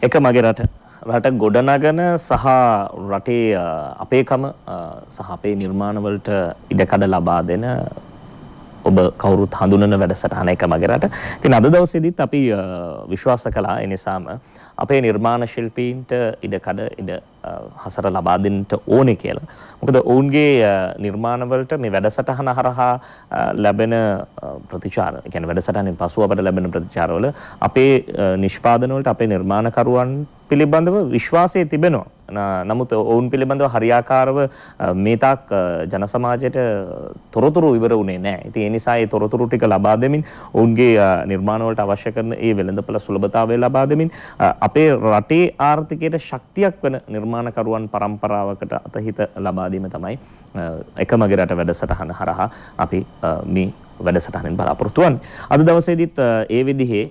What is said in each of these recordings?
එක මගේ රට රට ගොඩනගන සහ රටේ අපේකම සහ අපේ නිර්මාණවලට ඉඩකඩ ලබා දෙන ඔබ කවුරුත් හඳුනන වැඩසටහන එක මගේ රට. ඉතින් අද දවසේදීත් අපි විශ්වාස කළා ඒ නිසාම අපේ නිර්මාණ ශිල්පීන්ට ඉඩකඩ ඉඩ හසර ලබා දෙන්නට ඕනේ කියලා. මොකද ඔවුන්ගේ නිර්මාණවලට මේ වැඩසටහන හරහා ලැබෙන ප්‍රතිචාර, ඒ කියන්නේ වැඩසටහනින් පසුව අපට ලැබෙන ප්‍රතිචාරවල අපේ නිෂ්පාදනවලට අපේ නිර්මාණකරුවන් පිළිබඳව විශ්වාසය තිබෙනවා. නමුත් ඔවුන් පිළිබඳව හරියාකාරව මේතාක් ජන සමාජයට තොරතුරු ඉවර වුණේ නැහැ. ඉතින් ඒ නිසා ඒ තොරතුරු ටික ලබා දෙමින් ඔවුන්ගේ නිර්මාණවලට අවශ්‍ය කරන ඒ වෙළඳපළ සුලභතාවය ලබා දෙමින් අපේ රටේ ආර්ථිකයට ශක්තියක් වෙන නිර්මාණ නිර්මාණකරුවන් પરම්පරාවකට අතහිත ලබා දීම තමයි එකම ගෙරට වැඩසටහන හරහා අපි මේ වැඩසටහනෙන් බලාපොරොත්තු වන්නේ. අද දවසේදීත් ඒ විදිහේ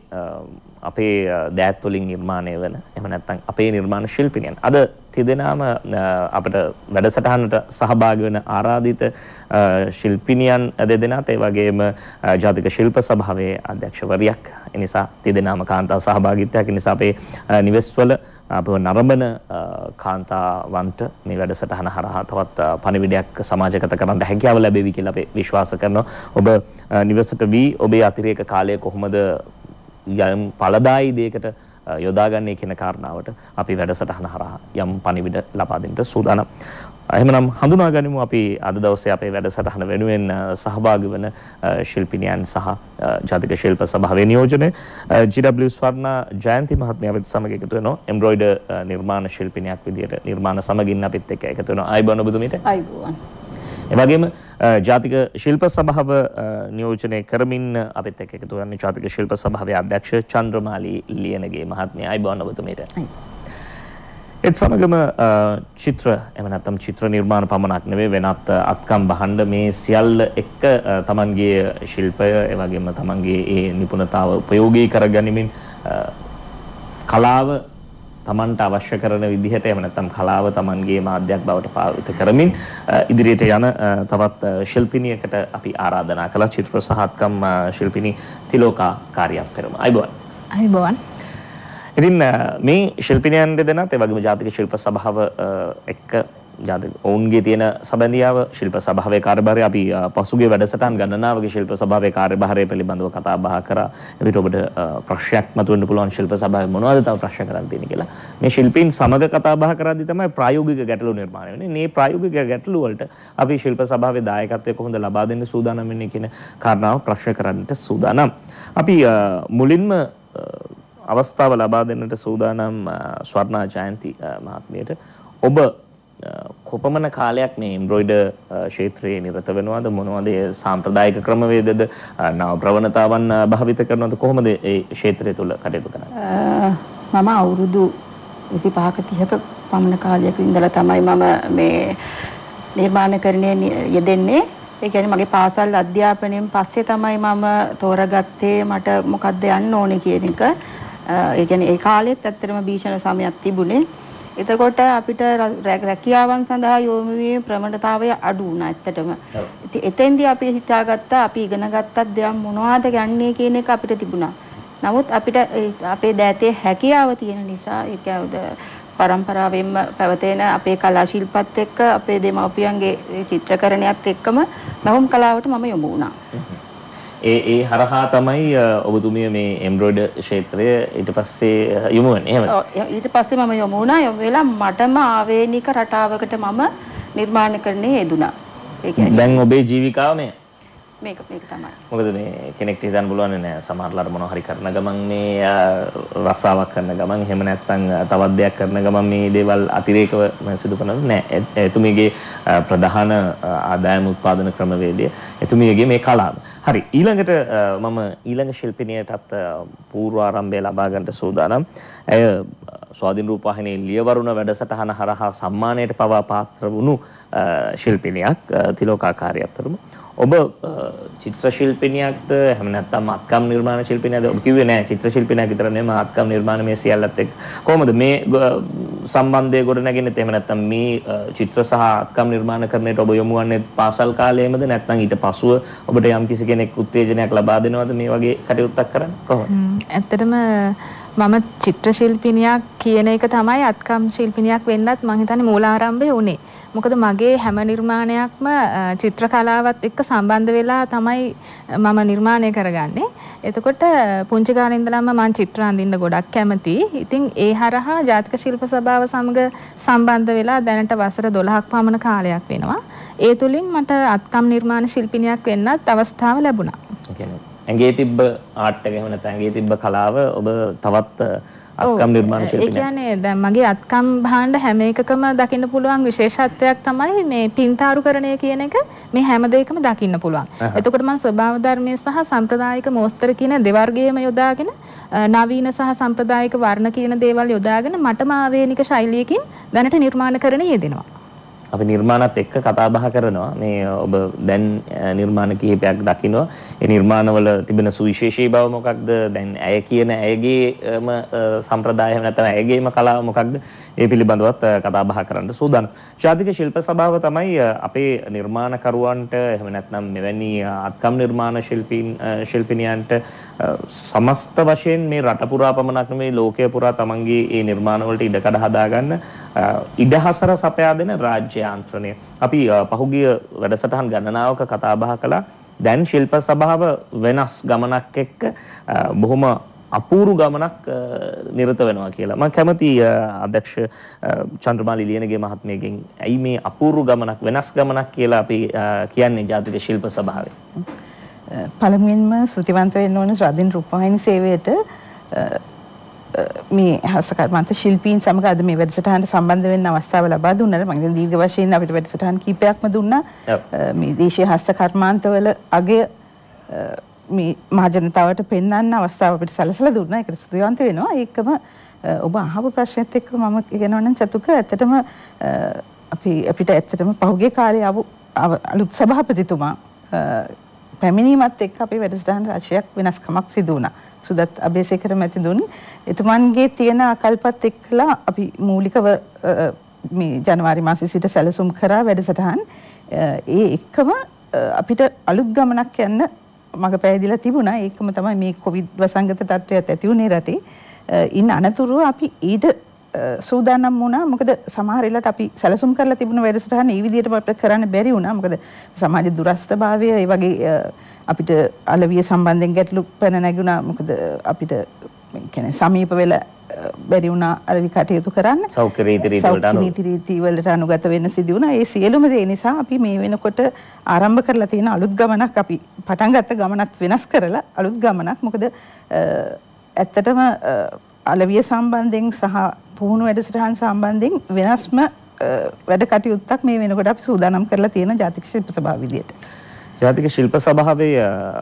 අපේ දෑත් වලින් නිර්මාණය වෙන එහෙම නැත්නම් අපේ නිර්මාණ ශිල්පිනියන් අද තිදෙනාම අපිට වැඩසටහනට සහභාගී වෙන ආරාධිත ශිල්පිනියන් දෙදෙනාත් ඒ වගේම ජාතික ශිල්ප සභාවේ අධ්‍යක්ෂවරියක් ඒ නිසා තිදෙනාම කාන්තා සහභාගීත්වයක් නිසා අපේ නිවෙස්වල අපව නරඹන කාන්තාවන්ට මේ වැඩසටහන හරහා තවත් පණිවිඩයක් සමාජගත කරන්න හැකියාව ලැබෙවි කියලා අපි විශ්වාස කරනවා. ඔබ නිවසට වී ඔබේ අතිරේක කාලය කොහොමද යම් පළදායි දෙයකට යොදාගන්නේ කියන කාරණාවට අපි වැඩසටහන හරහා යම් පණිවිඩ ලබා දෙන්නට සූදානම්. එහෙමනම් හඳුනාගනිමු අපි අද දවසේ අපේ වැඩසටහන වෙනුවෙන් සහභාගී වන ශිල්පිනියන් සහ ජාතික ශිල්ප සභාවේ නියෝජනය GW ස්වර්ණ ජයන්ති මහත්මිය අපිත් සමග එකතු වෙනවා එම්බ්‍රොයිඩර් නිර්මාණ ශිල්පිනියක් විදියට නිර්මාණ සමගින් අපිත් එක්ක එකතු වෙනවා අයබෝන ඔබතුමීට අයබෝවන් එවගේම ජාතික ශිල්ප සභාව නියෝජනය කරමින් අපිත් එක්ක එකතු වෙන්නේ ජාතික ශිල්ප සභාවේ අධ්‍යක්ෂ චන්ද්‍රමාලී ලියනගේ මහත්මිය අයිබෝන් ඔබතුමීට. ඒත් සමගම චිත්‍ර එහෙම නැත්නම් චිත්‍ර නිර්මාණ පමණක් නෙවෙයි වෙනත් අත්කම් බහඬ මේ සියල්ල එක්ක තමන්ගේ ශිල්පය ඒ වගේම තමන්ගේ ඒ නිපුණතාව ප්‍රයෝගී කරගනිමින් කලාව තමන්ට අවශ්‍ය කරන විදිහට එහෙම නැත්නම් කලාව තමන්ගේ මාධ්‍යයක් බවට පාවිච්චි කරමින් ඉදිරියට යන තවත් ශිල්පිනියකට අපි ආරාධනා කළා චිත්‍ර සහත්කම් ශිල්පිනී තිලෝකා කාර්යයක් පෙරම. අයිබෝන්. අයිබෝන්. ඉතින් මේ ශිල්පිනියන් දෙදෙනාත් ඒ වගේම ජාතික ශිල්ප සභාව එක්ක ජාතික ඔවුන්ගේ තියෙන සබැඳියාව ශිල්ප සභාවේ කාර්යභාරය අපි පසුගිය වැඩසටහන් ගණනාවක ශිල්ප සභාවේ කාර්යභාරය පිළිබඳව කතා බහ කරා. එවිට ඔබට ප්‍රශ්නයක් මතුවෙන්න පුළුවන් ශිල්ප සභාවේ මොනවද තව ප්‍රශ්න කරන්න තියෙන්නේ කියලා. මේ ශිල්පීන් සමග කතා බහ කරද්දී තමයි ප්‍රායෝගික ගැටලු නිර්මාණය වෙන්නේ. මේ ප්‍රායෝගික ගැටලු වලට අපි ශිල්ප සභාවේ දායකත්වය කොහොමද ලබා දෙන්න සූදානම් වෙන්නේ කියන කාරණාව ප්‍රශ්න කරන්නට සූදානම්. අපි මුලින්ම අවස්ථාව ලබා දෙන්නට සූදානම් ස්වර්ණා ජයන්ති මහත්මියට ඔබ කොපමණ කාලයක් මේ ඉම්බ්‍රොයිඩ ශේත්‍රයේ නිරත වෙනවාද මොනවද සාම්ප්‍රදායික ක්‍රමවේදද නව ප්‍රවණතාවන් භාවිත කරනවද කොහොමද ඒ ක්ෂේත්‍රය තුල කටයුතු කරන්නේ මම අවුරුදු 25ක 30ක පමණ කාලයක ඉඳලා තමයි මම මේ නිර්මාණකරණයේ යෙදෙන්නේ ඒ කියන්නේ මගේ පාසල් අධ්‍යාපනයෙන් පස්සේ තමයි මම තෝරගත්තේ මට මොකද්ද යන්න ඕනේ කියන එක ඒ කියන්නේ ඒ කාලෙත් ඇත්තටම භීෂණ සමයක් තිබුණේ එතකොට අපිට රැකියාවන් සඳහා යොමු වීමේ ප්‍රමණතාවය අඩු වුණා ඇත්තටම. ඉතින් එතෙන්දී අපි හිතාගත්තා අපි ඉගෙන ගත්තත් දෙයක් මොනවද ගන්නේ කියන එක අපිට තිබුණා. නමුත් අපිට අපේ දෑතේ හැකියාව තියෙන නිසා ඒකවද પરම්පරාවෙන්ම පැවතෙන අපේ කලා ශිල්පත් එක්ක අපේ දෙමව්පියන්ගේ චිත්‍රකරණයත් එක්කම මහුම් කලාවට මම යොමු වුණා. ඒ ඒ හරහා තමයි ඔබතුමිය මේ එම්බ්‍රොයිඩ ක්ෂේත්‍රය ඊට පස්සේ යොමු වෙන්නේ එහෙමද? ඊට පස්සේ මම යොමු වුණා යොමු වෙලා මටම ආවේනික රටාවකට මම නිර්මාණකරණයේ යෙදුණා. ඒ කියන්නේ දැන් ඔබේ ජීවිකාව මේ මේක මේක තමයි. මොකද මේ කෙනෙක්ට හිතන්න පුළුවන් නෑ සමහරලාට මොනවා හරි කරන ගමන් මේ රසාවක් කරන ගමන් එහෙම නැත්නම් තවත් දෙයක් කරන ගමන් මේ දේවල් අතිරේකව සිදු කරනවද නෑ. එතුමියගේ ප්‍රධාන ආදායම උත්පාදන ක්‍රමවේදය එතුමියගේ මේ කලාව. හරි ඊළඟට මම ඊළඟ ශිල්පිනියටත් පූර්වාරම්භය ලබා ගන්නට සූදානම්. ඇය ස්වාධීන රූපවාහිනී ලියවරුණ වැඩසටහන හරහා සම්මානයට පවා පාත්‍ර වුණු ශිල්පිනියක් තිලෝකාකාරියතරම. ඔබ චිත්‍ර ශිල්පිනියක්ද එහෙම නැත්නම් අත්කම් නිර්මාණ ශිල්පිනියද ඔබ කිව්වේ නෑ චිත්‍ර ශිල්පිනියක් විතර නෙමෙයි මාත්කම් නිර්මාණමය සියල්ලත් එක්ක කොහොමද මේ සම්බන්ධය ගොඩ නැගෙන්නේ එහෙම නැත්නම් මේ චිත්‍ර සහ අත්කම් නිර්මාණකරණයට ඔබ යොමු වන්නේ පාසල් කාලයේමද නැත්නම් ඊට පසුව ඔබට යම්කිසි කෙනෙක් උත්තේජනයක් ලබා දෙනවද මේ වගේ කටයුත්තක් කරන්න කොහොමද ඇත්තටම මම චිත්‍ර ශිල්පිනියක් කියන එක තමයි අත්කම් ශිල්පිනියක් වෙන්නත් මම හිතන්නේ මූලාරම්භය උනේ මොකද මගේ හැම නිර්මාණයක්ම චිත්‍ර කලාවත් එක්ක සම්බන්ධ වෙලා තමයි මම නිර්මාණය කරගන්නේ. එතකොට පුංචි කාලේ ඉඳලම මම චිත්‍ර අඳින්න ගොඩක් කැමතියි. ඉතින් ඒ හරහා ජාතික ශිල්ප සභාව සමග සම්බන්ධ වෙලා දැනට වසර 12ක් පමණ කාලයක් වෙනවා. ඒ තුලින් මට අත්කම් නිර්මාණ ශිල්පිනියක් වෙන්නත් අවස්ථාව ලැබුණා. ඇඟේ තිබ්බ ආට් එක එහෙම නැත්නම් ඇඟේ තිබ්බ කලාව ඔබ තවත් අත්කම් නිර්මාණ ශිල්පිනියක්. ඒ කියන්නේ දැන් මගේ අත්කම් භාණ්ඩ හැම එකකම දකින්න පුළුවන් විශේෂත්වයක් තමයි මේ පින්තාරුකරණය කියන එක මේ හැම දෙයකම දකින්න පුළුවන්. එතකොට මම ස්වභාව ධර්මයේ සහ සම්ප්‍රදායික මෝස්තර කියන දෙවර්ගයේම යොදාගෙන නවීන සහ සම්ප්‍රදායික වර්ණ කියන දේවල් යොදාගෙන මටම ආවේනික ශෛලියකින් දැනට නිර්මාණ කරන යෙදෙනවා. අපි නිර්මාණත් එක්ක කතා බහ කරනවා මේ ඔබ දැන් නිර්මාණ කිහිපයක් දකිනවා ඒ නිර්මාණවල තිබෙන සුවිශේෂී බව මොකක්ද දැන් ඇය කියන ඇයගේම සම්ප්‍රදාය නැත්නම් ඇයගේම කලාව මොකක්ද ඒ පිළිබඳවත් කතා බහ කරන්න සූදානම් ශාතික ශිල්ප සභාව තමයි අපේ නිර්මාණකරුවන්ට එහෙම නැත්නම් මෙවැනි අත්කම් නිර්මාණ ශිල්පීන් ශිල්පිනියන්ට සමස්ත වශයෙන් මේ රට පුරා පමණක් නෙමේ ලෝකය පුරා තමන්ගේ ඒ නිර්මාණවලට ඉඩකඩ හදාගන්න ඉඩහසර සපයා දෙන රාජ්‍ය යාන්ත්‍රණය. අපි පහුගිය වැඩසටහන් ගණනාවක කතාබහ කළා. දැන් ශිල්ප සභාව වෙනස් ගමනක් එක්ක බොහොම අපූරු ගමනක් නිරත වෙනවා කියලා. මම කැමති අධ්‍යක්ෂ චන්ද්‍රමාලි ලියනගේ මහත්මියගෙන් ඇයි මේ අපූරු ගමනක් වෙනස් ගමනක් කියලා අපි කියන්නේ ජාතික ශිල්ප සභාවේ. පළමුවෙන්ම සුතිවන්ත වෙන්න ඕන ස්වාධීන රූපවාහිනී සේවයට මේ හසකර් මන්ත ශිල්පීන් සමග අද මේ වැඩසටහනට සම්බන්ධ වෙන්න අවස්ථාව ලබා දුන්නාට මම ඉතින් දීර්ඝ වශයෙන් අපිට වැඩසටහන් කීපයක්ම දුන්නා. මේ දේශීය හස්තකර්මාන්තවල අගය මේ මහජනතාවට පෙන්වන්න අවස්ථාව අපිට සැලසලා දුන්නා. ඒකට ස්තුතිවන්ත වෙනවා. ඒකම ඔබ අහපු ප්‍රශ්නෙත් එක්ක මම කියනවනම් චතුක ඇත්තටම අපි අපිට ඇත්තටම පහුගිය කාලේ ආපු අලුත් සභාපතිතුමා පැමිණීමත් එක්ක අපේ වැඩසටහන රාශියක් වෙනස්කමක් සිදු වුණා. සුදත් අබේසේකර මැතිදුන් එතුමන්ගේ තියෙන අකල්පත් එක්කලා අපි මූලිකව මේ ජනවාරි මාසයේ සිට සැලසුම් කරා වැඩසටහන් ඒ එක්කම අපිට අලුත් ගමනක් යන්න මඟ පැහැදිලා තිබුණා ඒකම තමයි මේ කොවිඩ් වසංගත තත්ත්වයක් ඇති වුණේ රටේ ඉන් අනතුරුව අපි ඊට සූදානම් වුණා මොකද සමහර වෙලාවට අපි සැලසුම් කරලා තිබුණ වැඩසටහන ඒ විදිහට අපිට කරන්න බැරි වුණා මොකද සමාජ දුරස්ථභාවය ඒ වගේ අපිට අලවිය සම්බන්ධයෙන් ගැටලු පැන නැගුණා මොකද අපිට කියන්නේ සමීප වෙලා බැරි වුණා අලවි කටයුතු කරන්න සෞඛ්‍ය නීති රීති වලට අනුගත වෙන්න සිදු වුණා ඒ සියලුම දේ නිසා අපි මේ වෙනකොට ආරම්භ කරලා තියෙන අලුත් ගමනක් අපි පටන් ගත්ත ගමනත් වෙනස් කරලා අලුත් ගමනක් මොකද ඇත්තටම අලවිය සම්බන්ධයෙන් සහ පුහුණු වැඩසටහන් සම්බන්ධයෙන් වෙනස්ම වැඩ කටයුත්තක් මේ වෙනකොට අපි සූදානම් කරලා තියෙන ජාතික ශිල්ප සභාව විදියට ජාතික ශිල්ප සභාවේ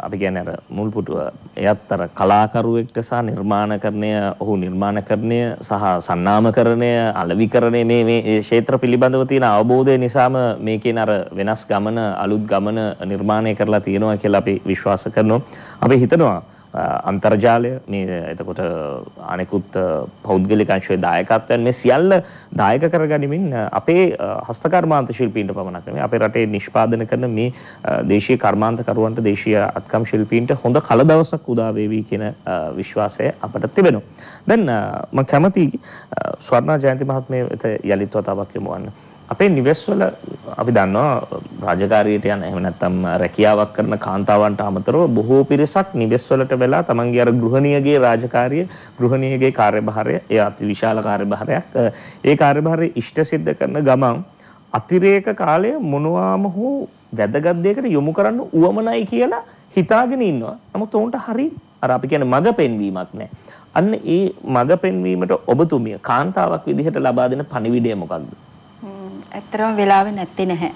අපි කියන්නේ අර මුල් පුටුව එයත් අර කලාකරුවෙක්ට සහ නිර්මාණකරණය ඔහු නිර්මාණකරණය සහ සන්නාමකරණය අලවිකරණය මේ මේ ක්ෂේත්‍ර පිළිබඳව තියෙන අවබෝධය නිසාම මේකෙන් අර වෙනස් ගමන අලුත් ගමන නිර්මාණය කරලා තියෙනවා කියලා අපි විශ්වාස කරනවා අපි හිතනවා අන්තර්ජාලය මේ එතකොට අනෙකුත් පෞද්ගලික අංශයේ දායකත්වයන් මේ සියල්ල දායක කරගනිමින් අපේ හස්තකර්මාන්ත ශිල්පීන්ට පමණක් නෙමෙයි අපේ රටේ නිෂ්පාදනය කරන මේ දේශීය කර්මාන්තකරුවන්ට දේශීය අත්කම් ශිල්පීන්ට හොඳ කල දවසක් උදා වේවි කියන විශ්වාසය අපට තිබෙනවා. දැන් මම කැමති ස්වර්ණා ජයන්ති මහත්මිය වෙත යලිත් වතාවක් යොමු වන්න. අපේ නිවෙස්වල අපි දන්නවා රාජකාරියට යන එහෙම නැත්නම් රැකියාවක් කරන කාන්තාවන්ට අමතරව බොහෝ පිරිසක් නිවෙස්වලට වෙලා තමන්ගේ අර ගෘහණියගේ රාජකාරිය ගෘහණියගේ කාර්යභාරය ඒ අතිවිශාල කාර්යභාරයක් ඒ කාර්යභාරය ඉෂ්ට සිද්ධ කරන ගමන් අතිරේක කාලය මොනවාම හෝ වැදගත් දෙයකට යොමු කරන්න උවමනයි කියලා හිතාගෙන ඉන්නවා. නමුත් උන්ට හරි අර අපි කියන්නේ මඟ පෙන්වීමක් නැහැ. අන්න ඒ මඟ පෙන්වීමට ඔබතුමිය කාන්තාවක් විදිහට ලබා දෙන පණිවිඩය මොකක්ද? ඇත්තරම වෙලාව නැත්තේ නැහැ.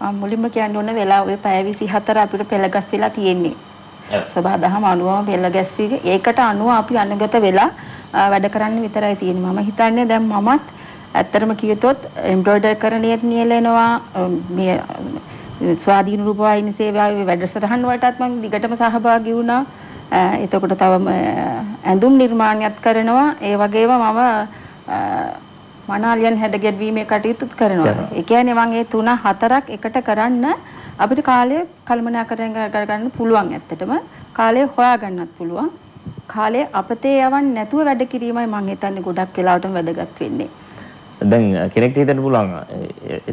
මම මුලින්ම කියන්න ඕන වෙලාව ඔය පැය 24 අපිට පෙළගස් වෙලා තියෙන්නේ. සබහා දහම අනුවම පෙළගැස්සී ඒකට අනුව අපි අනුගත වෙලා වැඩ කරන්න විතරයි තියෙන්නේ. මම හිතන්නේ දැන් මමත් ඇත්තරම කියතොත් එම්බ්‍රොයිඩර් කරණියත් නියැලෙනවා මේ ස්වාධීන රූපවාහිනී සේවාවේ වැඩසටහන් වලටත් මම දිගටම සහභාගී වුණා. එතකොට තවම ඇඳුම් නිර්මාණයක් කරනවා. ඒ වගේම මම මනාලියන් හැඩගැඩවීමේ කටයුතු කරනවා. ඒ කියන්නේ මම මේ තුන හතරක් එකට කරන්න අපිට කාලය කළමනාකරණය කරගන්න පුළුවන් ඇත්තටම. කාලය හොයාගන්නත් පුළුවන්. කාලය අපතේ යවන්න නැතුව වැඩ කිරීමයි මම හිතන්නේ ගොඩක් වෙලාවටම වැදගත් වෙන්නේ. දැන් කෙනෙක්ට හිතන්න පුළුවන්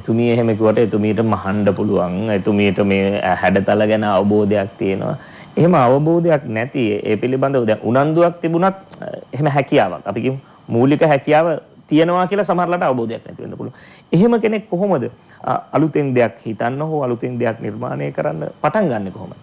එතුමිය එහෙම කිව්වට එතුමියට මහන්න පුළුවන් එතුමියට මේ හැඩතල ගැන අවබෝධයක් තියෙනවා එහෙම අවබෝධයක් නැති ඒ පිළිබඳව දැන් උනන්දුවක් තිබුණත් එහෙම හැකියාවක් අපි මූලික හැකියාව තියෙනවා කියලා සමහරලාට අවබෝධයක් නැති වෙන්න පුළුවන්. එහෙම කෙනෙක් කොහොමද අලුතෙන් දෙයක් හිතන්න හෝ අලුතෙන් දෙයක් නිර්මාණය කරන්න පටන් ගන්නෙ කොහොමද?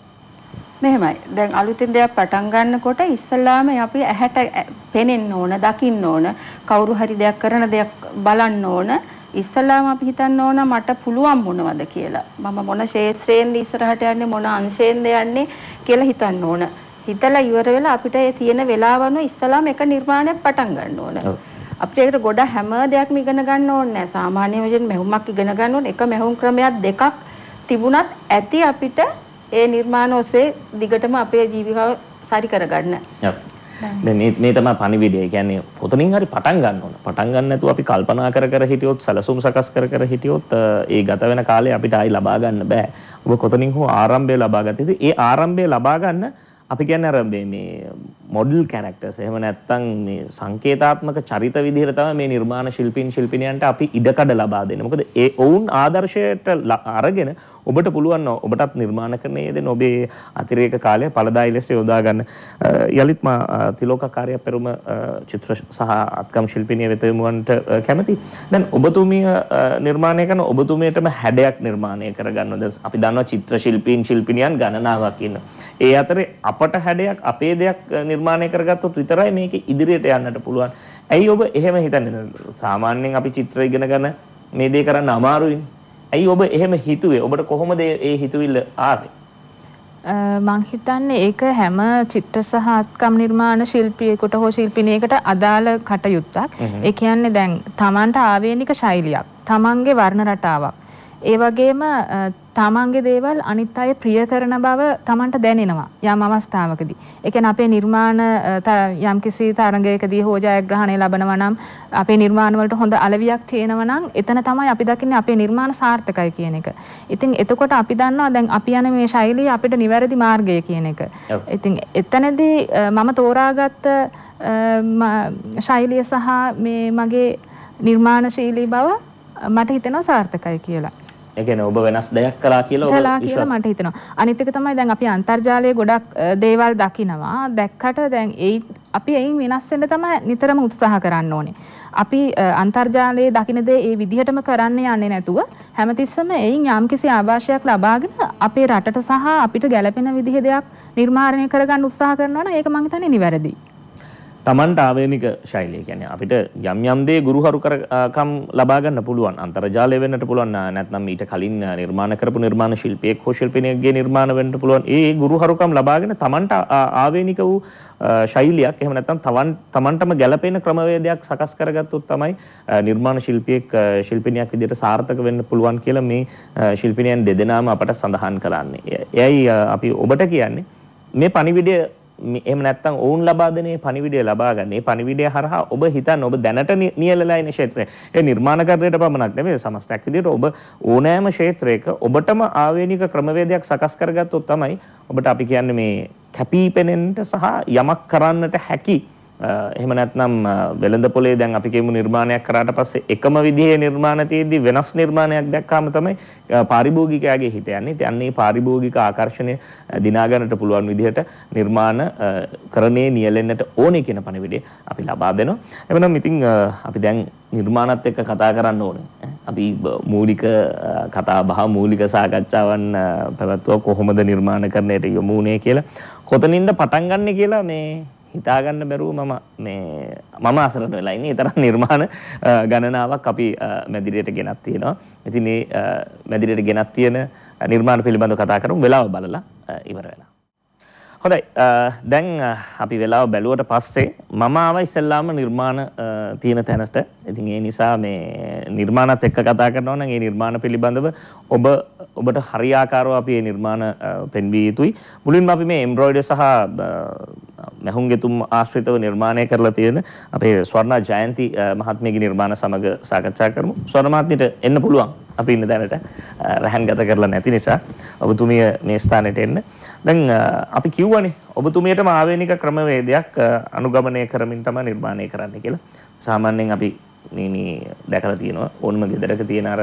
මෙහෙමයි. දැන් අලුතෙන් දෙයක් පටන් ගන්නකොට ඉස්සල්ලාම අපි ඇහැට පෙනෙන්න ඕන, දකින්න ඕන, කවුරු හරි දෙයක් කරන දෙයක් බලන්න ඕන. ඉස්සල්ලාම අපි හිතන්න ඕන මට පුළුවන් මොනවද කියලා. මම මොන ශේත්‍රයෙන්ද ඉස්සරහට යන්නේ, මොන අංශයෙන්ද යන්නේ කියලා හිතන්න ඕන. හිතලා ඉවර වෙලා අපිට ඒ තියෙන වෙලාවનો ඉස්සලාම එක නිර්මාණයක් පටන් ගන්න ඕන. අපිට ඒකට ගොඩ හැම දෙයක්ම ඉගෙන ගන්න ඕනේ නැහැ. සාමාන්‍ය වශයෙන් මැහුමක් ඉගෙන ගන්න ඕනේ. එක මැහුම් ක්‍රමයක් දෙකක් තිබුණත් ඇති අපිට ඒ නිර්මාණ ඔස්සේ දිගටම අපේ ජීවිතව සරි කරගන්න. දැන් මේ මේ තමයි පණිවිඩය. කියන්නේ පොතනින් හරි පටන් ගන්න ඕන. පටන් ගන්න නැතුව අපි කල්පනා කර කර හිටියොත්, සැලසුම් සකස් කර කර හිටියොත් ඒ ගත වෙන කාලේ අපිට ආයි ලබා ගන්න බෑ. ඔබ කොතනින් හෝ ආරම්භය ලබා ගත්තද ඒ ආරම්භය ලබා ගන්න අපි කියන්නේ අර මේ මොඩල් කැරක්ටර්ස් එහෙම නැත්නම් මේ සංකේතාත්මක චරිත විදිහට තමයි මේ නිර්මාණ ශිල්පීන් ශිල්පිනියන්ට අපි ඉඩකඩ ලබා දෙන්නේ. මොකද ඒ ඔවුන් ආදර්ශයට අරගෙන ඔබට පුළුවන් ඔබටත් නිර්මාණකරණයේ දෙන ඔබේ අතිරේක කාලය පළදායි ලෙස යොදා ගන්න. යලිත් මා තිලෝක කාර්ය පෙරම චිත්‍ර සහ අත්කම් ශිල්පිනිය වෙත යොමුවන්ට කැමති. දැන් ඔබතුමිය නිර්මාණය කරන ඔබතුමියටම හැඩයක් නිර්මාණය කරගන්න. දැන් අපි දන්නවා චිත්‍ර ශිල්පීන් ශිල්පිනියන් ගණනාවක් ඉන්නවා. ඒ අතරේ අපට හැඩයක් අපේ දෙයක් නිර්මාණය නිර්මාණය කරගත්තොත් විතරයි මේක ඉදිරියට යන්නට පුළුවන්. ඇයි ඔබ එහෙම හිතන්නේ? සාමාන්‍යයෙන් අපි චිත්‍ර ඉගෙන ගන්න මේ දේ කරන්න අමාරුයිනේ. ඇයි ඔබ එහෙම හිතුවේ? ඔබට කොහොමද ඒ හිතුවිල්ල ආවේ? මං හිතන්නේ ඒක හැම චිත්‍ර සහ අත්කම් නිර්මාණ ශිල්පියෙකුට හෝ ශිල්පිනියකට අදාළ කටයුත්තක්. ඒ කියන්නේ දැන් Tamanට ආවේනික ශෛලියක්, Tamanගේ වර්ණ රටාවක්, ඒ වගේම තමන්ගේ දේවල් අනිත් අය ප්‍රිය කරන බව තමන්ට දැනෙනවා යම් අවස්ථාවකදී. ඒ කියන්නේ අපේ නිර්මාණ යම්කිසි තරඟයකදී හෝ ජයග්‍රහණය ලබනවා නම් අපේ නිර්මාණ වලට හොඳ අලවියක් තියෙනවා නම් එතන තමයි අපි දකින්නේ අපේ නිර්මාණ සාර්ථකයි කියන එක. ඉතින් එතකොට අපි දන්නවා දැන් අපි යන මේ ශෛලිය අපිට නිවැරදි මාර්ගය කියන එක. ඉතින් එතනදී මම තෝරාගත්ත ශෛලිය සහ මේ මගේ නිර්මාණශීලී බව මට හිතෙනවා සාර්ථකයි කියලා. ඒ කියන්නේ ඔබ වෙනස් දෙයක් කළා කියලා ඔබ කළා කියලා මට හිතෙනවා. අනිත් එක තමයි දැන් අපි අන්තර්ජාලයේ ගොඩක් දේවල් දකිනවා. දැක්කට දැන් ඒ අපි එයින් වෙනස් වෙන්න තමයි නිතරම උත්සාහ කරන්න ඕනේ. අපි අන්තර්ජාලයේ දකින දේ ඒ විදිහටම කරන්න යන්නේ නැතුව හැමතිස්සම එයින් යම්කිසි ආభాෂයක් ලබාගෙන අපේ රටට සහ අපිට ගැළපෙන විදිහේ දෙයක් නිර්මාණය කරගන්න උත්සාහ කරනවා නම් ඒක මම හිතන්නේ නිවැරදියි. තමන්ට ආවේනික ශෛලිය කියන්නේ අපිට යම් යම් දේ ගුරුහරු කරකම් ලබා ගන්න පුළුවන් අන්තර්ජාලය වෙන්නට පුළුවන් නැත්නම් ඊට කලින් නිර්මාණ කරපු නිර්මාණ ශිල්පියෙක් හෝ ශිල්පිනියකගේ නිර්මාණ වෙන්නට පුළුවන් ඒ ගුරුහරුකම් ලබාගෙන තමන්ට ආවේනික වූ ශෛලියක් එහෙම නැත්නම් තවන් තමන්ටම ගැළපෙන ක්‍රමවේදයක් සකස් කරගත්තොත් තමයි නිර්මාණ ශිල්පියෙක් ශිල්පිනියක් විදිහට සාර්ථක වෙන්න පුළුවන් කියලා මේ ශිල්පිනියන් දෙදෙනාම අපට සඳහන් කරන්නේ. එයයි අපි ඔබට කියන්නේ මේ පණිවිඩය එහෙම නැත්නම් ඔවුන් ලබා දෙන පණිවිඩය ලබා ගන්න. මේ පණිවිඩය හරහා ඔබ හිතන්න ඔබ දැනට නියලලා ඉන ක්ෂේත්‍රය. ඒ නිර්මාණකරණයට පමණක් නෙමෙයි සමස්තයක් විදිහට ඔබ ඕනෑම ක්ෂේත්‍රයක ඔබටම ආවේනික ක්‍රමවේදයක් සකස් කරගත්තොත් තමයි ඔබට අපි කියන්නේ මේ කැපී පෙනෙන්නට සහ යමක් කරන්නට හැකි එහෙම නැත්නම් වෙළඳ පොලේ දැන් අපි කියමු නිර්මාණයක් කරාට පස්සේ එකම විදිහේ නිර්මාණතියෙදි වෙනස් නිර්මාණයක් දැක්කාම තමයි පාරිභෝගිකයාගේ හිත යන්නේ. ඉතින් අන්නේ පාරිභෝගික ආකර්ෂණය දිනා ගන්නට පුළුවන් විදිහට නිර්මාණ කරණේ නියැලෙන්නට ඕනේ කියන පණිවිඩය අපි ලබා දෙනවා. එවනම් ඉතින් අපි දැන් නිර්මාණත් එක්ක කතා කරන්න ඕනේ. අපි මූලික කතා බහ මූලික සාකච්ඡාවන් පැවැත්වුවා කොහොමද නිර්මාණ කරන්නට යොමු වුණේ කියලා. කොතනින්ද පටන් ගන්නෙ කියලා මේ හිතාගන්න බැරුව මම මේ මම අසරණ වෙලා ඉන්නේ. ඒ තරම් නිර්මාණ ගණනාවක් අපි මැදිරියට ගෙනත් තියෙනවා. ඉතින් මේ මැදිරියට ගෙනත් තියෙන නිර්මාණ පිළිබඳව කතා කරමු වෙලාව බලලා ඉවර වෙලා. හොඳයි. දැන් අපි වෙලාව බැලුවට පස්සේ මම ආව ඉස්සෙල්ලාම නිර්මාණ තියෙන තැනට. ඉතින් ඒ නිසා මේ නිර්මාණත් එක්ක කතා කරනවා නම් ඒ නිර්මාණ පිළිබඳව ඔබ ඔබට හරියාකාරව අපි මේ නිර්මාණ පෙන්විය යුතුයි. මුලින්ම අපි මේ එම්බ්‍රොයිඩර් සහ මැහුම් ගෙතුම් ආශ්‍රිතව නිර්මාණය කරලා තියෙන අපේ ස්වර්ණා ජයන්ති මහත්මියගේ නිර්මාණ සමග සාකච්ඡා කරමු. ස්වර්ණ මහත්මියට එන්න පුළුවන්. අපි ඉන්න දැනට රැහන් ගත කරලා නැති නිසා ඔබතුමිය මේ ස්ථානයට එන්න. දැන් අපි කිව්වනේ ඔබතුමියටම ආවේනික ක්‍රමවේදයක් අනුගමනය කරමින් තමයි නිර්මාණය කරන්න කියලා. සාමාන්‍යයෙන් අපි මේ මේ දැකලා තියෙනවා ඕනම ගෙදරක තියෙන අර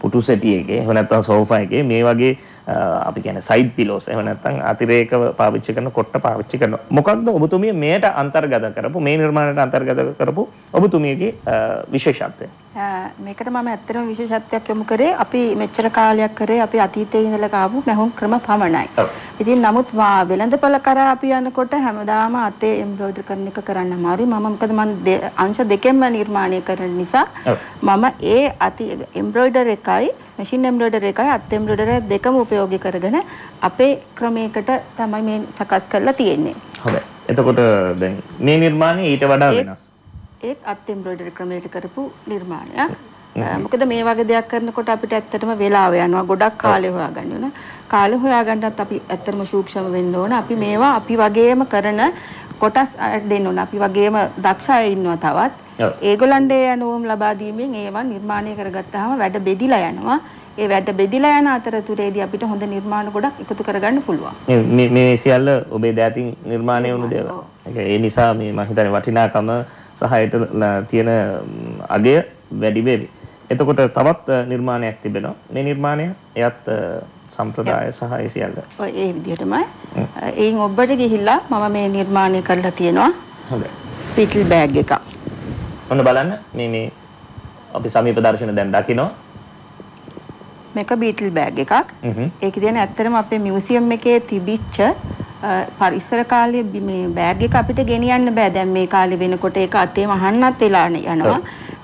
පුටු සැටියගේ හොනැත්තන් සෝෆා එකේ මේ වගේ අපි ගැන සයිඩ් පිලෝස් එහනැත්තන් අතිරේකව පාවිච්චි කරන කොට්ට පාවිච්චි කරන මොකක්ද ඔබතුමිය මේයට අන්තර්ගත කරපු මේ නිර්මාණයට අන්තර්ගත කරපු ඔබතුමියගේ විශේෂත්වය මේකට මම ඇත්තටම විශේෂත්වයක් යොමු කරේ අපි මෙච්චර කාලයක් කරේ අපි අතීතයේ ඉඳලා ආපු මැහුම් ක්‍රම පමණයි. ඉතින් නමුත් වෙළඳපළ කරා අපි යනකොට හැමදාම අතේ එම්බ්‍රොයිඩර් කරන එක කරන්න අමාරුයි. මම මොකද මම අංශ දෙකෙන්ම නිර්මාණය කරන නිසා මම ඒ අති එම්බ්‍රොයිඩර් එම්බ්‍රොයිඩර් එකයි මැෂින් එම්බ්‍රොයිඩර් එකයි අත් එම්බ්‍රොයිඩර් දෙකම උපයෝගී කරගෙන අපේ ක්‍රමයකට තමයි මේ සකස් කරලා තියෙන්නේ. හොඳයි. එතකොට දැන් මේ නිර්මාණය ඊට වඩා වෙනස්. ඒත් අත් එම්බ්‍රොයිඩර් ක්‍රමයට කරපු නිර්මාණයක්. මොකද මේ වගේ දෙයක් කරනකොට අපිට ඇත්තටම වෙලාව යනවා ගොඩක් කාලය හොයාගන්න ඕන. කාලය හොයාගන්නත් අපි ඇත්තටම සූක්ෂම වෙන්න ඕන. අපි මේවා අපි වගේම කරන කොටස් දෙන්න ඕන. අපි වගේම දක්ෂ අය ඉන්නවා තවත්. ඒගොල්ලන්ට ඒ අනුවම් ලබා දීමෙන් ඒවා නිර්මාණය කරගත්තාම වැඩ බෙදිලා යනවා. ඒ වැඩ බෙදිලා යන අතරතුරේදී අපිට හොඳ නිර්මාණ ගොඩක් එකතු කරගන්න පුළුවන්. මේ මේ සියල්ල ඔබේ දෑතින් නිර්මාණය වුණු දේවල්. ඒ නිසා මේ මම හිතන්නේ වටිනාකම සහයට තියෙන අගය වැඩි වෙවි. එතකොට තවත් නිර්මාණයක් තිබෙනවා. මේ නිර්මාණය එයත් සම්ප්‍රදාය සහ ඒ සියල්ල. ඔය ඒ විදිහටමයි. එයින් ඔබට ගිහිල්ලා මම මේ නිර්මාණය කරලා තියෙනවා. හොඳයි. පිටල් බෑග් එකක්. ඔන්න බලන්න මේ මේ අපි සමීප දර්ශන දැන් දකිනවා. මේක බීටල් බෑග් එකක්. ඒක කියන්නේ ඇත්තටම අපේ මියුසියම් එකේ තිබිච්ච පරිසර කාලයේ මේ බෑග් එක අපිට ගෙනියන්න බෑ. දැන් මේ කාලේ වෙනකොට ඒක අතේම අහන්නත් වෙලා යනවා.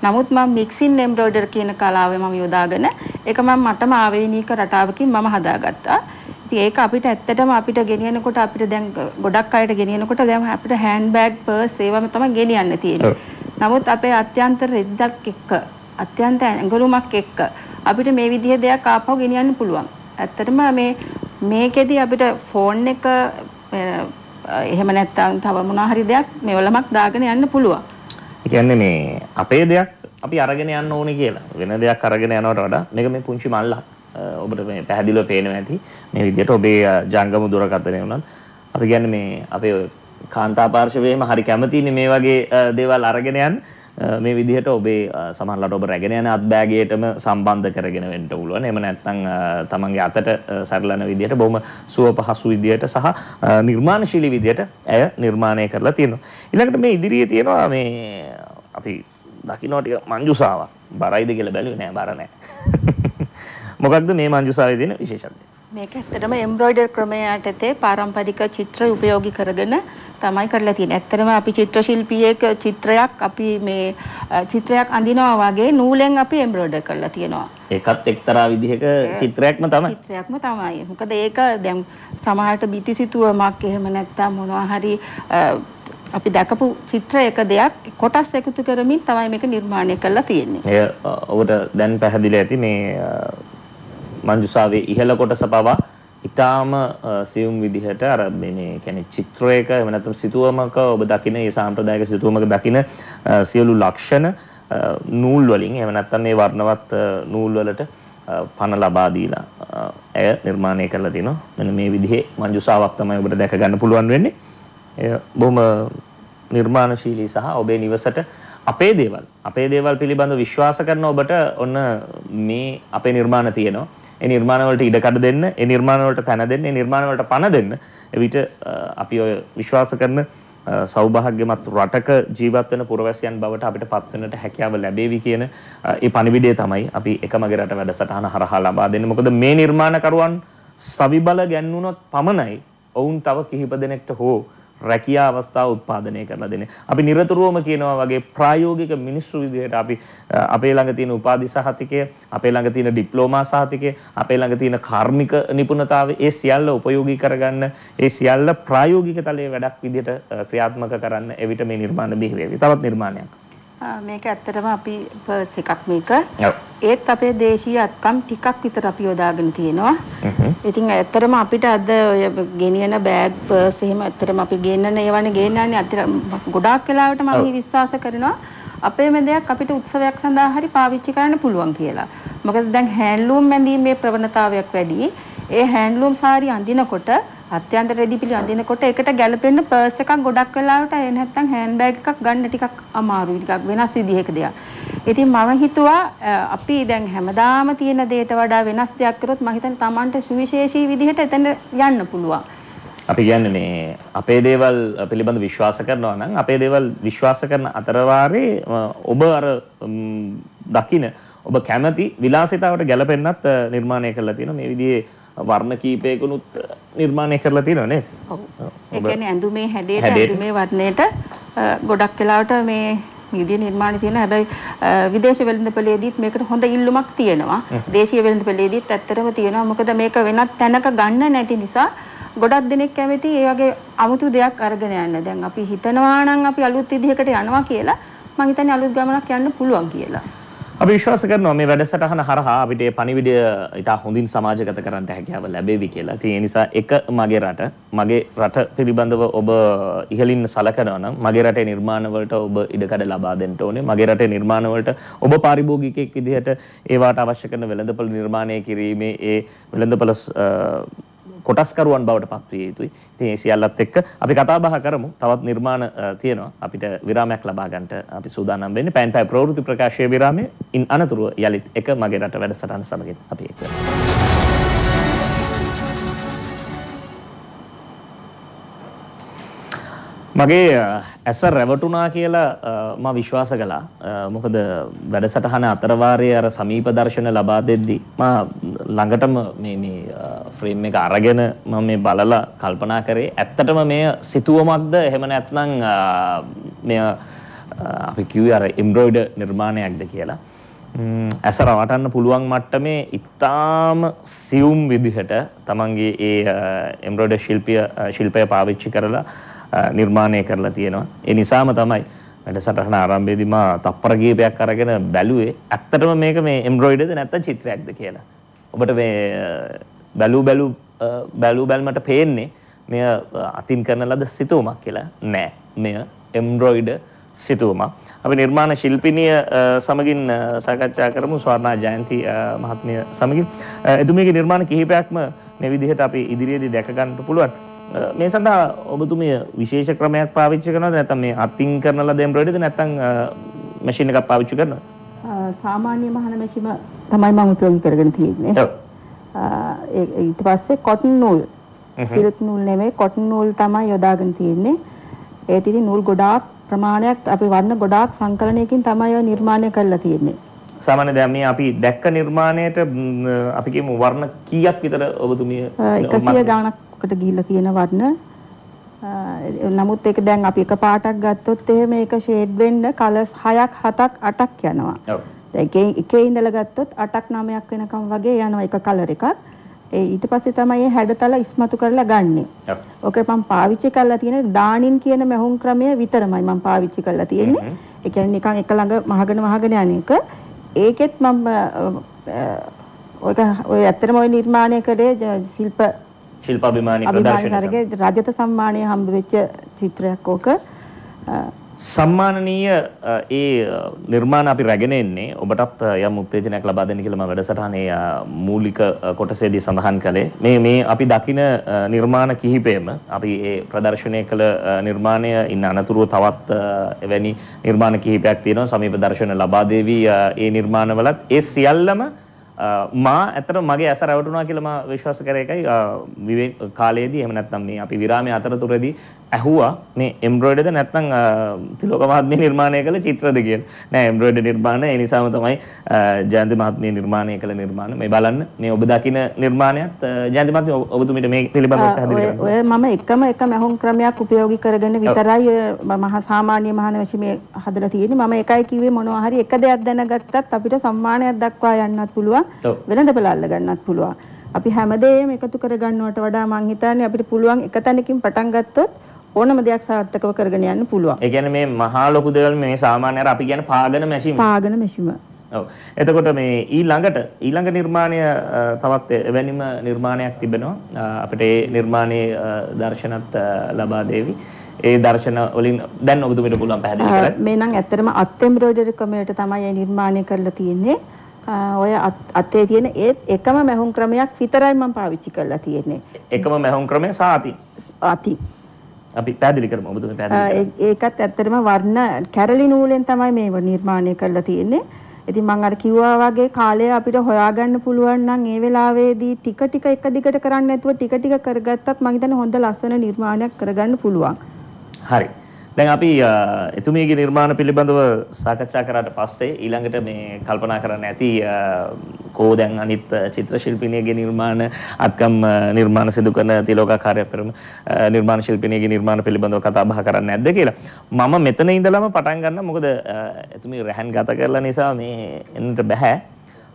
නමුත් මම මික්සින් එම්බ්‍රොයිඩර් කියන කලාවේ මම යොදාගෙන ඒක මම මටම ආවේනික රටාවකින් මම හදාගත්තා. ඉතින් ඒක අපිට ඇත්තටම අපිට ගෙනියනකොට අපිට දැන් ගොඩක් අයට ගෙනියනකොට දැන් අපිට හෑන්ඩ් බෑග් පර්ස් ඒවම තමයි ගෙනියන්න තියෙන්නේ. නමුත් අපේ අත්‍යන්ත රෙද්දක් එක්ක අත්‍යන්ත ඇඟලුමක් එක්ක අපිට මේ විදිහේ දෙයක් ආපහු ගෙනියන්න පුළුවන්. ඇත්තටම මේ මේකෙදි අපිට ෆෝන් එක එහෙම නැත්නම් තව මොනවා හරි දෙයක් මෙවලමක් දාගෙන යන්න පුළුවන්. ඒ කියන්නේ මේ අපේ දෙයක් අපි අරගෙන යන්න ඕනේ කියලා. වෙන දෙයක් අරගෙන යනවට වඩා මේක මේ පුංචි මල්ලක්. ඔබට මේ පැහැදිලිව පේනවා ඇති. මේ විදිහට ඔබේ ජංගම දුරකථනය වුණත් අපි කියන්නේ මේ අපේ කාන්තා පාර්ශවයේම හරි කැමතිනේ මේ වගේ දේවල් අරගෙන යන්න. මේ විදිහට ඔබේ සමහරලාට ඔබ රැගෙන යන අත්බෑගයටම සම්බන්ධ කරගෙන වෙන්න පුළුවන්. එහෙම නැත්නම් තමන්ගේ අතට සරලන විදිහට බොහොම සුව පහසු විදිහට සහ නිර්මාණශීලී විදිහට ඇය නිර්මාණය කරලා තියෙනවා. ඊළඟට මේ ඉදිරියේ තියෙනවා මේ අපි දකිනෝටික මංජුසාව බරයිද කියල බැලි නෑ බරනෑ මොකක්ද මේ මංජුසාාව දින විශේෂක්ය මේක ඇත්තටම එම්බ්‍රොයිඩර් ක්‍රමයට ඇතේ පාරම්පරික චිත්‍ර උපයෝගී කරගෙන තමයි කරලා තියෙන්නේ. ඇත්තටම අපි චිත්‍ර ශිල්පියෙක් චිත්‍රයක් අපි මේ චිත්‍රයක් අඳිනවා වගේ නූලෙන් අපි එම්බ්‍රොයිඩර් කරලා තියෙනවා. ඒකත් එක්තරා විදිහක චිත්‍රයක්ම තමයි. චිත්‍රයක්ම තමයි. මොකද ඒක දැන් සමහරට බිතිසිතුවමක් එහෙම නැත්නම් මොනවා හරි අපි දැකපු චිත්‍ර එක දෙයක් කොටස් එකතු කරමින් තමයි මේක නිර්මාණය කරලා තියෙන්නේ. එය ඔබට දැන් පැහැදිලි ඇති මේ මංජුසාවේ ඉහළ කොටස පවා ඊටාම සියුම් විදිහට අර මේ කියන්නේ චිත්‍රයක එහෙම නැත්නම් සිතුවමක ඔබ දකින මේ සාම්ප්‍රදායික සිතුවමක දකින සියලු ලක්ෂණ නූල් වලින් එහෙම නැත්නම් මේ වර්ණවත් නූල් වලට පණ ලබා දීලා ඇය නිර්මාණය කරලා තිනවා. මෙන්න මේ විදිහේ මංජුසාවක් තමයි ඔබට දැක ගන්න පුළුවන් වෙන්නේ. බොහොම නිර්මාණශීලී සහ ඔබේ නිවසට අපේ දේවල් අපේ දේවල් පිළිබඳව විශ්වාස කරන ඔබට ඔන්න මේ අපේ නිර්මාණ තියෙනවා. ඒ නිර්මාණ වලට ඉඩකඩ දෙන්න, ඒ නිර්මාණ වලට තැන දෙන්න, ඒ නිර්මාණ වලට පණ දෙන්න. එවිට අපි ඔය විශ්වාස කරන සෞභාග්‍යමත් රටක ජීවත් වෙන පුරවැසියන් බවට අපිට පත් වෙන්නට හැකියාව ලැබේවි කියන ඒ පණිවිඩය තමයි අපි එකමගේ රට වැඩසටහන හරහා ලබා දෙන්නේ. මොකද මේ නිර්මාණකරුවන් සවිබල ගැන්වුනොත් පමණයි ඔවුන් තව කිහිප දෙනෙක්ට හෝ රැකියා අවස්ථා උත්පාදනය කරලා දෙන්නේ. අපි නිරතුරුවම කියනවා වගේ ප්‍රායෝගික මිනිස්සු විදිහට අපි අපේ ළඟ තියෙන උපාධි සහතිකය, අපේ ළඟ තියෙන ඩිප්ලෝමා සහතිකය, අපේ ළඟ තියෙන කාර්මික නිපුණතාවය ඒ සියල්ල ප්‍රයෝගී කරගන්න ඒ සියල්ල ප්‍රායෝගික තලයේ වැඩක් විදිහට ක්‍රියාත්මක කරන්න එවිට මේ නිර්මාණ බිහි වේවි. තවත් නිර්මාණයක්. මේක ඇත්තටම අපි පර්ස් එකක් මේක. ඒත් අපේ දේශීය අත්කම් ටිකක් විතර අපි යොදාගෙන තියෙනවා. ඉතින් ඇත්තටම අපිට අද ඔය ගෙනියන බෑග් පර්ස් එහෙම ඇත්තටම අපි ගෙන්නන ඒවානේ ගෙන්නන්නේ අතට ගොඩාක් වෙලාවට මම විශ්වාස කරනවා අපේ මෙදයක් අපිට උත්සවයක් සඳහා හරි පාවිච්චි කරන්න පුළුවන් කියලා. මොකද දැන් හෑන්ඩ්ලූම් මැදීමේ ප්‍රවණතාවයක් වැඩි. ඒ හෑන්ඩ්ලූම් සාරි අඳිනකොට අත්‍යන්තරයේදී පිළි අඳිනකොට ඒකට ගැළපෙන්න පර්ස් එකක් ගොඩක් වෙලාවට ඒ නැත්තම් හෑන්ඩ් බෑග් එකක් ගන්න ටිකක් අමාරුයි ටිකක් වෙනස් විදිහක දෙයක්. ඉතින් මම හිතුවා අපි දැන් හැමදාම තියෙන දේට වඩා වෙනස් දෙයක් කරොත් මම හිතන්නේ Tamanට සුවිශේෂී විදිහට එතන යන්න පුළුවන්. අපි කියන්නේ මේ අපේ දේවල් පිළිබඳ විශ්වාස කරනවා නම් අපේ දේවල් විශ්වාස කරන අතරවාරේ ඔබ අර දකින ඔබ කැමති විලාසිතාවට ගැළපෙන්නත් නිර්මාණය කරලා තියෙන මේ විදිහේ වර්ණ කීපයකුණුත් නිර්මාණය කරලා තියෙනවා නේද? ඔව්. ඒ කියන්නේ ඇඳුමේ හැඩයට ඇඳුමේ වර්ණයට ගොඩක් වෙලාවට මේ විදිය නිර්මාණ තියෙන හැබැයි විදේශ වෙළඳපොලේදීත් මේකට හොඳ ඉල්ලුමක් තියෙනවා. දේශීය වෙළඳපොලේදීත් ඇත්තටම තියෙනවා. මොකද මේක වෙනත් තැනක ගන්න නැති නිසා ගොඩක් දෙනෙක් කැමති ඒ වගේ අමුතු දෙයක් අරගෙන යන්න. දැන් අපි හිතනවා නම් අපි අලුත් විදිහකට යනවා කියලා මම හිතන්නේ අලුත් ගමනක් යන්න පුළුවන් කියලා. අපි විශ්වාස කරනවා මේ වැඩසටහන හරහා අපිට මේ පණිවිඩය ඉතා හොඳින් සමාජගත කරන්න හැකියාව ලැබෙවි කියලා. ඉතින් ඒ නිසා එක මගේ රට මගේ රට පිළිබඳව ඔබ ඉහළින් සලකනවා නම් මගේ රටේ නිර්මාණවලට ඔබ ඉඩකඩ ලබා දෙන්න ඕනේ. මගේ රටේ නිර්මාණවලට ඔබ පාරිභෝගිකයෙක් විදිහට ඒවාට අවශ්‍ය කරන වෙළඳපොළ නිර්මාණය කිරීමේ ඒ වෙළඳපොළ කොටස්කරුවන් බවට පත්විය යුතුයි. ඉතින් ඒ සියල්ලත් එක්ක අපි කතා බහ කරමු. තවත් නිර්මාණ තියෙනවා. අපිට විරාමයක් ලබා ගන්නට අපි සූදානම් වෙන්නේ. පෑන් පෑ ප්‍රවෘත්ති ප්‍රකාශයේ විරාමයේ ඉන් අනතුරුව යලිත් එක මගේ රට වැඩසටහන සමගින් අපි ඒක කරමු. මගේ ඇස රැවටුනා කියලා මම විශ්වාස කළා. මොකද වැඩසටහන අතරවාරයේ අර සමීප දර්ශන ලබා දෙද්දී මම ළඟටම මේ මේ ෆ්‍රේම් එක අරගෙන මම මේ බලලා කල්පනා කරේ ඇත්තටම මේ සිතුවමක්ද එහෙම නැත්නම් මේ අපි කිව්වේ අර එම්බ්‍රොයිඩර් නිර්මාණයක්ද කියලා. ඇස රවටන්න පුළුවන් මට්ටමේ ඉතාම සියුම් විදිහට තමන්ගේ ඒ එම්බ්‍රොඩ ශිල්පිය ශිල්පය පාවිච්චි කරලා නිර්මාණය කරලා තියෙනවා. ඒ නිසාම තමයි වැඩසටහන ආරම්භයේදී මා තප්පර කීපයක් අරගෙන බැලුවේ ඇත්තටම මේක මේ එම්බ්‍රොයිඩර්ද නැත්නම් චිත්‍රයක්ද කියලා. ඔබට මේ බැලූ බැලූ බැලූ බැල්මට පේන්නේ මෙය අතින් කරන ලද සිතුවමක් කියලා නෑ මෙය එම්රොයිඩ සිතුවමක්. අපි නිර්මාණ ශිල්පිනිය සමගින් සාකච්ඡා කරමු ස්වර්ණා ජයන්ති මහත්මිය සමගින්. එතුමියගේ නිර්මාණ කිහිපයක්ම මේ විදිහට අපි ඉදිරියේදී දැක ගන්නට පුළුවන්. මේ සඳහා ඔබතුමිය විශේෂ ක්‍රමයක් පාවිච්චි කරනවද නැත්නම් මේ අතින් කරන ලද එම්බ්‍රොයිඩරිද නැත්නම් මැෂින් එකක් පාවිච්චි කරනවද? සාමාන්‍ය මහන මැෂිම තමයි මම උපයෝගී කරගෙන තියෙන්නේ. ඔව්. ඊට පස්සේ කොටන් නූල් සිල්ක් නූල් නෙමෙයි කොටන් නූල් තමයි යොදාගෙන තියෙන්නේ. ඒත් ඉතින් නූල් ගොඩාක් ප්‍රමාණයක් අපි වර්ණ ගොඩාක් සංකලනයකින් තමයි ඔය නිර්මාණය කරලා තියෙන්නේ. සාමාන්‍ය දැන් මේ අපි දැක්ක නිර්මාණයට අපි කියමු වර්ණ කීයක් විතර ඔබතුමිය 100 ගාණකට ගිහිල්ලා තියෙන වර්ණ නමුත් ඒක දැන් අපි එක පාටක් ගත්තොත් එහෙම ඒක ෂේඩ් වෙන්න කලර්ස් 6ක් 7ක් 8ක් යනවා. ඔව්. දැන් එකේ ඉඳලා ගත්තොත් 8ක් 9ක් වෙනකම් වගේ යනවා එක කලර් එකක්. ඒ ඊට පස්සේ තමයි මේ හැඩතල ඉස්මතු කරලා ගන්නෙ. ඔක මම පාවිච්චි කරලා තියෙන ඩානින් කියන මැහුම් ක්‍රමය විතරමයි මම පාවිච්චි කරලා තියෙන්නේ. ඒ කියන්නේ නිකන් එක ළඟ මහගෙන මහගෙන යන එක. ඒකෙත් මම ඔය ඔය ඇත්තටම ওই නිර්මාණය කළේ ශිල්ප ශිල්පාභිමානී ප්‍රදර්ශනය. අභිමානී රජත සම්මානය හම්බ වෙච්ච චිත්‍රයක් ඕක. සම්මානනීය ඒ නිර්මාණ අපි රැගෙන එන්නේ ඔබටත් යම් උත්තේජනයක් ලබා දෙන්න කියලා මම වැඩසටහනේ මූලික කොටසේදී සඳහන් කළේ මේ මේ අපි දකින නිර්මාණ කිහිපෙම අපි ඒ ප්‍රදර්ශනය කළ නිර්මාණය ඉන්න අනතුරුව තවත් එවැනි නිර්මාණ කිහිපයක් තියෙනවා සමීප දර්ශන ලබා දේවි ඒ නිර්මාණවලත් ඒ සියල්ලම මා ඇතර මගේ ඇස රැවටුණා කියලා මා විශ්වාස කර එකයි කාලයේදී එහෙම නැත්නම් මේ අපි විරාමයේ අතරතුරදී ඇහුවා මේ එම්බ්‍රෝයිඩද නැත්නම් තිලෝක මහත්මිය නිර්මාණය කළ චිත්‍රද කියලා. නෑ එම්බ්‍රෝයිඩර් නිර්මාණ ඒ නිසාම තමයි ජයන්ති මහත්මිය නිර්මාණය කළ නිර්මාණ. මේ බලන්න මේ ඔබ දකින නිර්මාණයත් ජයන්ති මහත්මිය ඔබතුමීට මේ පිළිබඳව පැහැදිලි කරන්න. ඔය මම එකම එක මහොන් ක්‍රමයක් උපයෝගී කරගෙන විතරයි මහා සාමාන්‍ය මහාන වශයෙන් මේ හදලා තියෙන්නේ. මම එකයි කිව්වේ මොනවා හරි එක දෙයක් දැනගත්තත් අපිට සම්මානයක් දක්වා යන්නත් පුළුවන්. වෙළඳපළ අල්ල ගන්නත් පුළුවන්. අපි හැමදේම එකතු කරගන්නවට වඩා මං හිතන්නේ අපිට පුළුවන් එක තැනකින් පටන් ගත්තොත් ඕනම දෙයක් සාර්ථකව කරගෙන යන්න පුළුවන්. ඒ කියන්නේ මේ මහා ලොකු දේවල් මේ සාමාන්‍ය අර අපි කියන පාගන මැෂිම. පාගන මැෂිම. ඔව්. එතකොට මේ ඊළඟට ඊළඟ නිර්මාණය තවත් එවැනිම නිර්මාණයක් තිබෙනවා. අපිට ඒ නිර්මාණයේ දර්ශනත් ලබා දෙවි. ඒ දර්ශන වලින් දැන් ඔබතුමීට පුළුවන් පැහැදිලි කරන්න. මේ නම් ඇත්තටම අත් එම්බ්‍රොයිඩරි ක්‍රමයට තමයි මේ නිර්මාණය කරලා තියෙන්නේ. ඔය අතේ තියෙන ඒත් එකම මැහුම් ක්‍රමයක් විතරයි මම පාවිච්චි කරලා තියෙන්නේ. එකම මැහුම් ක්‍රමය සාති. අති. අපි පැහැදිලි කරමු ඔබතුමී පැහැදිලි ඒකත් ඇත්තටම වර්ණ කැරලි නූලෙන් තමයි මේව නිර්මාණය කරලා තියෙන්නේ. ඉතින් මම අර කිව්වා වගේ කාලය අපිට හොයාගන්න පුළුවන් නම් ඒ වෙලාවේදී ටික ටික එක දිගට කරන්නේ නැතුව ටික ටික කරගත්තත් මම හිතන්නේ හොඳ ලස්සන නිර්මාණයක් කරගන්න පුළුවන්. හරි. දැන් අපි එතුමියගේ නිර්මාණ පිළිබඳව සාකච්ඡා කරාට පස්සේ ඊළඟට මේ කල්පනා කරන්න ඇති කෝ දැන් අනිත් චිත්‍ර ශිල්පිනියගේ නිර්මාණ අත්කම් නිර්මාණ සිදු කරන තිලෝකා කාර්යපරම නිර්මාණ ශිල්පිනියගේ නිර්මාණ පිළිබඳව කතා බහ කරන්න නැද්ද කියලා මම මෙතන ඉඳලම පටන් ගන්න මොකද එතුමිය රැහන් ගත කරලා නිසා මේ එන්නට බෑ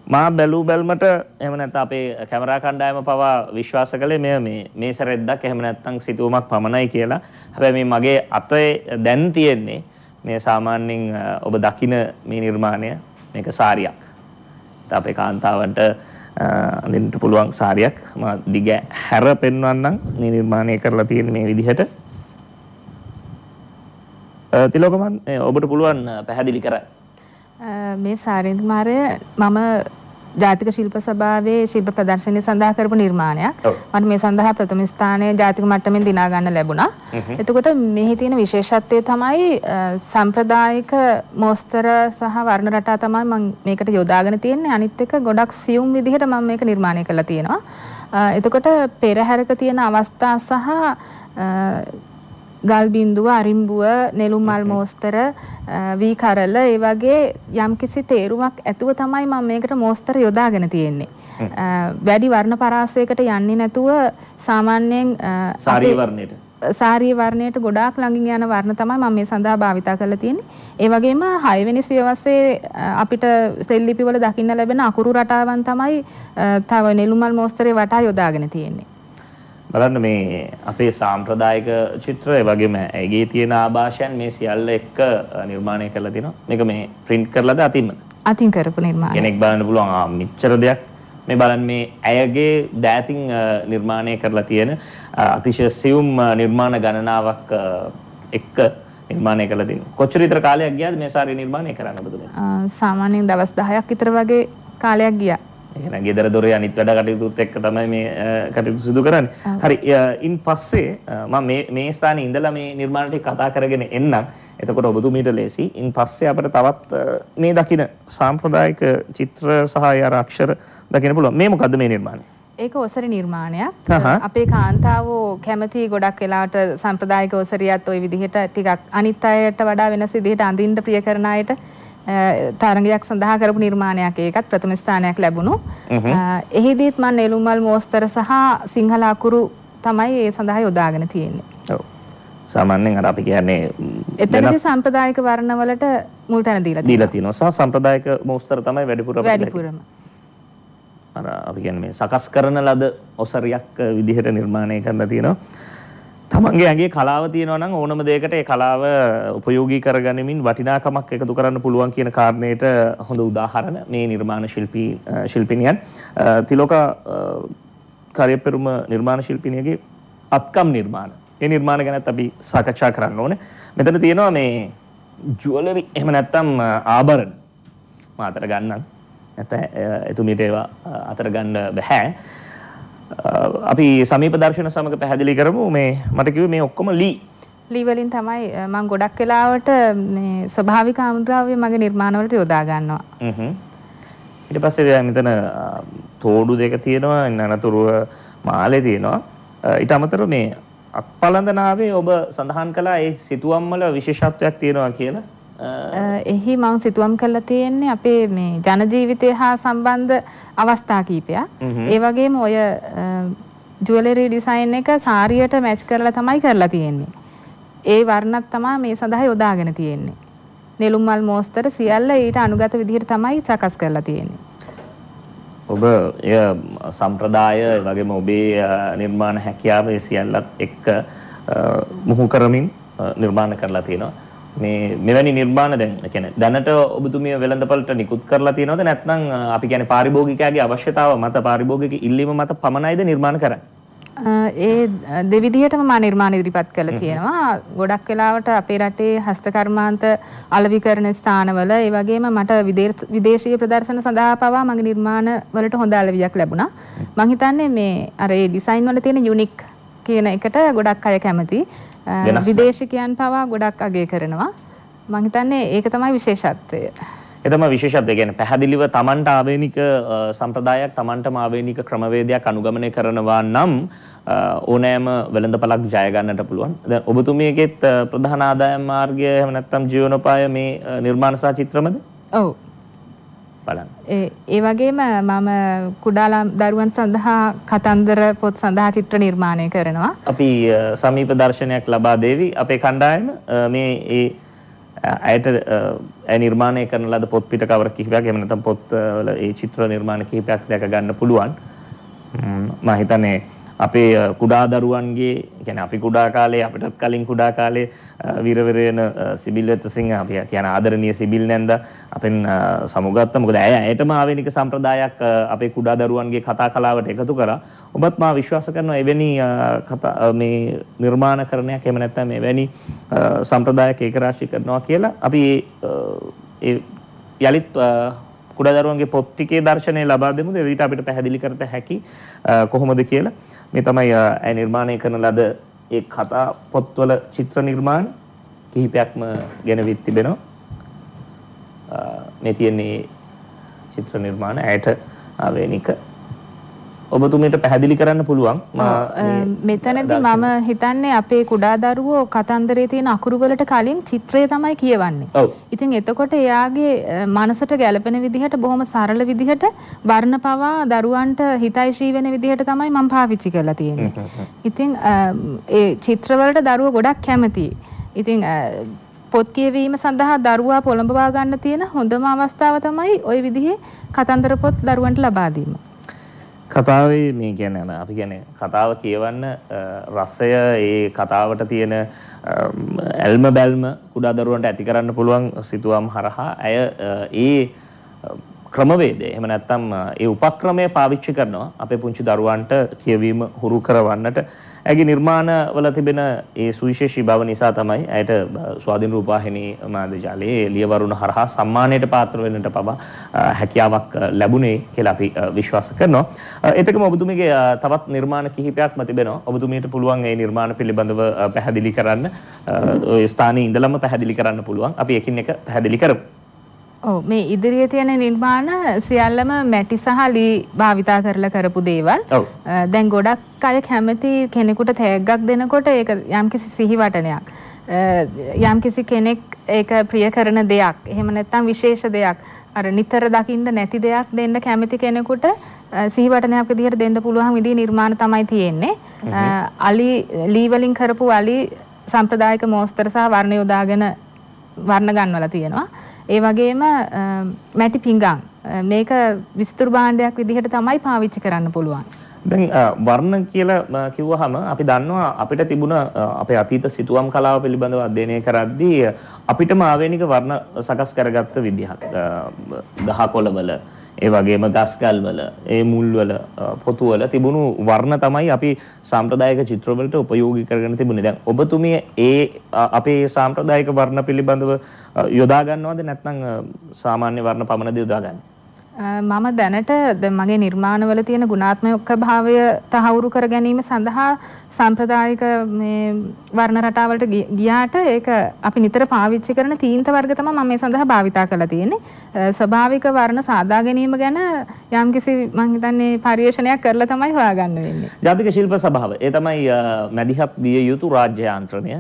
මා බැලූ බැල්මට එහෙම නැත්නම් අපේ කැමරා කණ්ඩායම පවා විශ්වාස කළේ මෙය මේ මේ සැරෙද්දක් එහෙම නැත්නම් සිතුවමක් පමණයි කියලා. හැබැයි මේ මගේ අතේ දැන් තියෙන්නේ මේ සාමාන්‍යයෙන් ඔබ දකින මේ නිර්මාණය මේක සාරියක්. අපේ කාන්තාවන්ට අඳින්න පුළුවන් සාරියක් මම දිග හැර පෙන්වන්නම් මේ නිර්මාණය කරලා තියෙන මේ විදිහට. තිලෝකමන් ඔබට පුළුවන් පැහැදිලි කරන්න මේ සාරින්ද මාරය මම ජාතික ශිල්ප සභාවේ ශිල්ප ප්‍රදර්ශනය සඳහා කරපු නිර්මාණයක්. මට මේ සඳහා ප්‍රථම ස්ථානය ජාතික මට්ටමින් දිනා ගන්න ලැබුණා. එතකොට මෙහි තියෙන විශේෂත්වය තමයි සම්ප්‍රදායික මෝස්තර සහ වර්ණ රටා තමයි මම මේකට යොදාගෙන තියෙන්නේ. අනිත් එක ගොඩක් සියුම් විදිහට මම මේක නිර්මාණය කරලා තියෙනවා. එතකොට පෙරහැරක තියෙන අවස්ථා සහ ගල් බින්දුව අරිම්බුව නෙළුම්මල් මෝස්තර වී කරල ඒ වගේ යම්කිසි තේරුමක් ඇතුව තමයි මම මේකට මෝස්තර යොදාගෙන තියෙන්නේ. වැඩි වර්ණ පරාසයකට යන්නේ නැතුව සාමාන්‍යයෙන් සාරීවර්ණයට සාරී වර්ණයට ගොඩාක් ළඟින් යන වර්ණ තමයි මම මේ සඳහා භාවිතා කරලා තියෙන්නේ. ඒ වගේම 6 වෙනි සියවසේ අපිට සෙල්ලිපිවල දකින්න ලැබෙන අකුරු රටාවන් තමයි තව නෙළුමල් මෝස්තරේ වටා යොදාගෙන තියෙන්නේ. බලන්න මේ අපේ සාම්ප්‍රදායික චිත්‍රය වගේම ඇගේ තියෙන ආభాෂයන් මේ සියල්ල එක්ක නිර්මාණය කරලා තිනවා. මේක මේ print කරලාද අතින්ම? අතින් කරපු නිර්මාණය. කෙනෙක් බලන්න පුළුවන් ආ මෙච්චර දෙයක් මේ බලන්න මේ ඇයගේ දෑතින් නිර්මාණය කරලා තියෙන අතිශය සියුම් නිර්මාණ ගණනාවක් එක්ක නිර්මාණය කරලා තිනවා. කොච්චර විතර කාලයක් ගියාද මේ සාරි නිර්මාණය කරන්න බුදුමනි? සාමාන්‍යයෙන් දවස් 10ක් විතර වගේ කාලයක් ගියා. එහෙනම් ගෙදර දොරේ අනිත් වැඩ කටයුතුත් එක්ක තමයි මේ කටයුතු සිදු කරන්නේ. හරි, ඉන් පස්සේ මම මේ මේ ස්ථානයේ ඉඳලා මේ නිර්මාණ ටික කතා කරගෙන එන්නම්. එතකොට ඔබතුමීට ලේසි. ඉන් පස්සේ අපිට තවත් මේ දකින සාම්ප්‍රදායික චිත්‍ර සහ අර අක්ෂර දකින්න පුළුවන්. මේ මොකද්ද මේ නිර්මාණය? ඒක ඔසරි නිර්මාණයක්. අපේ කාන්තාවෝ කැමති ගොඩක් වෙලාවට සම්ප්‍රදායික ඔසරියත් ওই විදිහට ටිකක් අනිත් අයට වඩා වෙනස් විදිහට අඳින්න ප්‍රිය කරන අයට තරගයක් සඳහා කරපු නිර්මාණයක් ඒකත් ප්‍රථම ස්ථානයක් ලැබුණු. එහිදීත් මම නෙළුම්මල් මෝස්තර සහ සිංහල අකුරු තමයි ඒ සඳහා යොදාගෙන තියෙන්නේ. ඔව්. සාමාන්‍යයෙන් අර අපි කියන්නේ එතනදී සම්ප්‍රදායික වර්ණවලට මුල් තැන දීලා තියෙනවා. දීලා තියෙනවා. සහ සම්ප්‍රදායික මෝස්තර තමයි වැඩිපුර අපි වැඩිපුරම. අර අපි කියන්නේ මේ සකස් කරන ලද ඔසරියක් විදිහට නිර්මාණය කරලා තියෙනවා. තමන්ගේ ඇගේ කලාව තියෙනවනම් ඕනම දෙයකට ඒ කලාව උපයෝගී කරගනිමින් වටිනාකමක් එකතු කරන්න පුළුවන් කියන කාරණයට හොඳ උදාහරණ මේ නිර්මාණ ශිල්පී ශිල්පිනියන් තිලෝක කරයපෙරුම නිර්මාණ ශිල්පිනියගේ අත්කම් නිර්මාණ ඒ නිර්මාණ ගැනත් අපි සාකච්ඡා කරන්න ඕනේ මෙතන තියෙනවා මේ ජුවලරි එහෙම නැත්තම් ආභරණ මම අතර ගන්නම් නැත්නම් එතුමියට ඒවා අතර ගන්න බෑ අපි සමීප දර්ශන සමග පැහැදිලි කරමු මේ මට කිව්වේ මේ ඔක්කොම ලී ලී වලින් තමයි මම ගොඩක් වෙලාවට මේ ස්වභාවික ආමුද්‍රව්‍ය මගේ නිර්මාණවලට යොදා ගන්නවා. හ්ම්. ඊට පස්සේ දැන් මෙතන තෝඩු දෙක තියෙනවා, අනතුරුව මාලේ තියෙනවා. ඊට අමතරව මේ අක්පලඳනාවේ ඔබ සඳහන් කළා ඒ සිතුවම් වල විශේෂත්වයක් තියෙනවා කියලා. එහි මම සිතුවම් කරලා තියෙන්නේ අපේ මේ ජන ජීවිතය හා සම්බන්ධ අවස්ථා කීපයක්. ඒ වගේම ඔය ජුවලරි ඩිසයින් එක සාරියට මැච් කරලා තමයි කරලා තියෙන්නේ. ඒ වර්ණත් තමයි මේ සඳහා යොදාගෙන තියෙන්නේ. නෙළුම් මල් මෝස්තර සියල්ල ඊට අනුගත විදිහට තමයි සකස් කරලා තියෙන්නේ. ඔබ එය සම්ප්‍රදාය වගේම ඔබේ නිර්මාණ හැකියාව සියල්ලත් එක්ක මුහු කරමින් නිර්මාණ කරලා තියෙනවා. මේ මෙවැනි නිර්මාණ දැන් කියන්නේ දැනට ඔබතුමිය වෙළඳපළට නිකුත් කරලා තියෙනවද නැත්නම් අපි කියන්නේ පාරිභෝගිකයාගේ අවශ්‍යතාව මත පාරිභෝගික ඉල්ලීම මත පමණයිද නිර්මාණ කරන්නේ? ඒ දෙවිදිහටම මා නිර්මාණ ඉදිරිපත් කළා තියෙනවා. ගොඩක් වෙලාවට අපේ රටේ හස්තකර්මාන්ත අලවිකරණ ස්ථානවල ඒ වගේම මට විදේශීය ප්‍රදර්ශන සඳහා පවා මගේ නිර්මාණ වලට හොඳ අලවියක් ලැබුණා. මං හිතන්නේ මේ අර ඒ ඩිසයින් වල තියෙන යුනික් කියන එකට ගොඩක් අය කැමති. විදේශිකයන් පවා ගොඩක් අගය කරනවා. මං හිතන්නේ ඒක තමයි විශේෂත්වය. එතම විශේෂත්වය කියන්නේ පැහැදිලිව Tamanට ආවේනික සම්ප්‍රදායක් Tamanටම ආවේනික ක්‍රමවේදයක් අනුගමනය කරනවා නම් ඕනෑම වෙළඳපළක් ජය ගන්නට පුළුවන්. දැන් ඔබතුමියගෙත් ප්‍රධාන ආදායම් මාර්ගය එහෙම නැත්නම් ජීවනෝපාය මේ නිර්මාණ සහ චිත්‍රමද? ඔව්. බලන්න. ඒ වගේම මම කුඩා දරුවන් සඳහා කතන්දර පොත් සඳහා චිත්‍ර නිර්මාණය කරනවා. අපි සමීප දර්ශනයක් ලබා දෙවි අපේ කණ්ඩායම මේ ඒ ඇයට ඇය නිර්මාණය කරන ලද පොත් පිට කවර කිහිපයක් එහෙම නැත්නම් පොත්වල ඒ චිත්‍ර නිර්මාණ කිහිපයක් දැක ගන්න පුළුවන්. මම හිතන්නේ අපේ කුඩා දරුවන්ගේ ගැන අපි කුඩා කාලේ අපිටත් කලින් කුඩා කාලේ විරවරයන සිබිල් වෙත්තසිංහ අපි කියන ආදරණය සිබිල් නැන්ද අපෙන් සමුගත්ත මොකද ඇය ඇයටම ආවෙනික සම්ප්‍රදායක් අපේ කුඩා දරුවන්ගේ කතා කලාවට එකතු කරා ඔබත් මා විශ්වාස කරනවා එවැනි මේ නිර්මාණකරණයක් එහෙම නැත්නම් එවැනි සම්ප්‍රදායක ඒකරාශී කරනවා කියලා අපි යලිත් කුඩා දරුවන්ගේ පොත්තිකේ දර්ශනය ලබා දෙමු. එවිට අපිට පැහැදිලි කරත හැකි කොහොමද කියලා. මේ තමයි ඇය නිර්මාණය කරන ලද ඒ කතා පොත්වල චිත්‍ර නිර්මාණ කිහිපයක්ම ගැනවිත් තිබෙනවා. මේ තියෙන්නේ චිත්‍ර නිර්මාණ ඇයට ආවේනික ඔබතුමීට පැහැදිලි කරන්න පුළුවන් මෙතනදී මම හිතන්නේ අපේ කුඩා දරුවෝ කතන්දරේ තියෙන අකුරු වලට කලින් චිත්‍රය තමයි කියවන්නේ. ඉතින් එතකොට එයාගේ මනසට ගැළපෙන විදිහට බොහොම සරල විදිහට වර්ණ පවා දරුවන්ට හිතයිශී වෙන විදිහට තමයි මම පාවිච්චි කරලා තියෙන්නේ. ඉතින් ඒ චිත්‍ර වලට දරුවෝ ගොඩක් කැමතියි. ඉතින් පොත් කියවීම සඳහා දරුවා පොළඹවා ගන්න තියෙන හොඳම අවස්ථාව තමයි ওই විදිහේ කතන්දර පොත් දරුවන්ට ලබා දීම. කතාවේ මේ කියන්නේ අර අපි කියන්නේ කතාව කියවන්න රසය ඒ කතාවට තියෙන ඇල්ම බැල්ම කුඩා දරුවන්ට ඇති කරන්න පුළුවන් සිතුවම් හරහා ඇය ඒ ක්‍රමවේදය එහෙම නැත්නම් ඒ උපක්‍රමය පාවිච්චි කරනවා අපේ පුංචි දරුවන්ට කියවීම හුරු කරවන්නට ඇගේ නිර්මාණවල තිබෙන ඒ සුවිශේෂී බව නිසා තමයි ඇයට ස්වාධීන රූපවාහිනී මාධ්‍යජාලයේ එළියවරුණ හරහා සම්මානයට පාත්‍ර වෙන්නට පවා හැකියාවක් ලැබුණේ කියලා අපි විශ්වාස කරනවා. ඒතකම ඔබතුමීගේ තවත් නිර්මාණ කිහිපයක්ම තිබෙනවා. ඔබතුමීට පුළුවන් ඒ නිර්මාණ පිළිබඳව පැහැදිලි කරන්න ස්ථානයේ ඉඳලම පැහැදිලි කරන්න පුළුවන්. අපි එකින් එක පැහැදිලි කරමු. ඔව් මේ ඉදිරියේ තියෙන නිර්මාණ සියල්ලම මැටි සහ ලී භාවිතා කරලා කරපු දේවල්. දැන් ගොඩක් අය කැමති කෙනෙකුට තෑග්ගක් දෙනකොට ඒක යම්කිසි සිහිවටනයක්. යම්කිසි කෙනෙක් ඒක ප්‍රිය කරන දෙයක්. එහෙම නැත්නම් විශේෂ දෙයක්. අර නිතර දකින්න නැති දෙයක් දෙන්න කැමති කෙනෙකුට සිහිවටනයක් විදිහට දෙන්න පුළුවන් විදිහේ නිර්මාණ තමයි තියෙන්නේ. අලි ලී වලින් කරපු අලි සම්ප්‍රදායික මෝස්තර සහ වර්ණ යොදාගෙන වර්ණ ගන්නවලා තියෙනවා. ඒ වගේම මැටි පිඟන් මේක විස්තර භාණ්ඩයක් විදිහට තමයි පාවිච්චි කරන්න පුළුවන්. දැන් වර්ණ කියලා කිව්වහම අපි දන්නවා අපිට තිබුණ අපේ අතීත සිතුවම් කලාව පිළිබඳව අධ්‍යයනය කරද්දී අපිටම ආවේනික වර්ණ සකස් කරගත්ත විදිහක් දහකොළවල ඒ වගේම ගස්කල් වල ඒ මුල් වල පොතු වල තිබුණු වර්ණ තමයි අපි සාම්ප්‍රදායික චිත්‍රවලට උපයෝගී කරගෙන තිබුණේ. දැන් ඔබතුමිය ඒ අපේ සාම්ප්‍රදායික වර්ණ පිළිබඳව යොදා ගන්නවද නැත්නම් සාමාන්‍ය වර්ණ පමණද යොදා ගන්නේ? මම දැනට මගේ නිර්මාණවල තියෙන ගුණාත්මක භාවය තහවුරු කර ගැනීම සඳහා සම්ප්‍රදායික මේ වර්ණ රටාවලට ගියාට ඒක අපි නිතර පාවිච්චි කරන තීන්ත වර්ග තමයි මම මේ සඳහා භාවිතා කරලා තියෙන්නේ. ස්වභාවික වර්ණ සාදා ගැනීම ගැන යම්කිසි මම හිතන්නේ පරිශ්‍රණයක් කරලා තමයි හොයාගන්න වෙන්නේ. ජාතික ශිල්ප සභාව ඒ තමයි මැදිහත් විය යුතු රාජ්‍ය යාන්ත්‍රණය.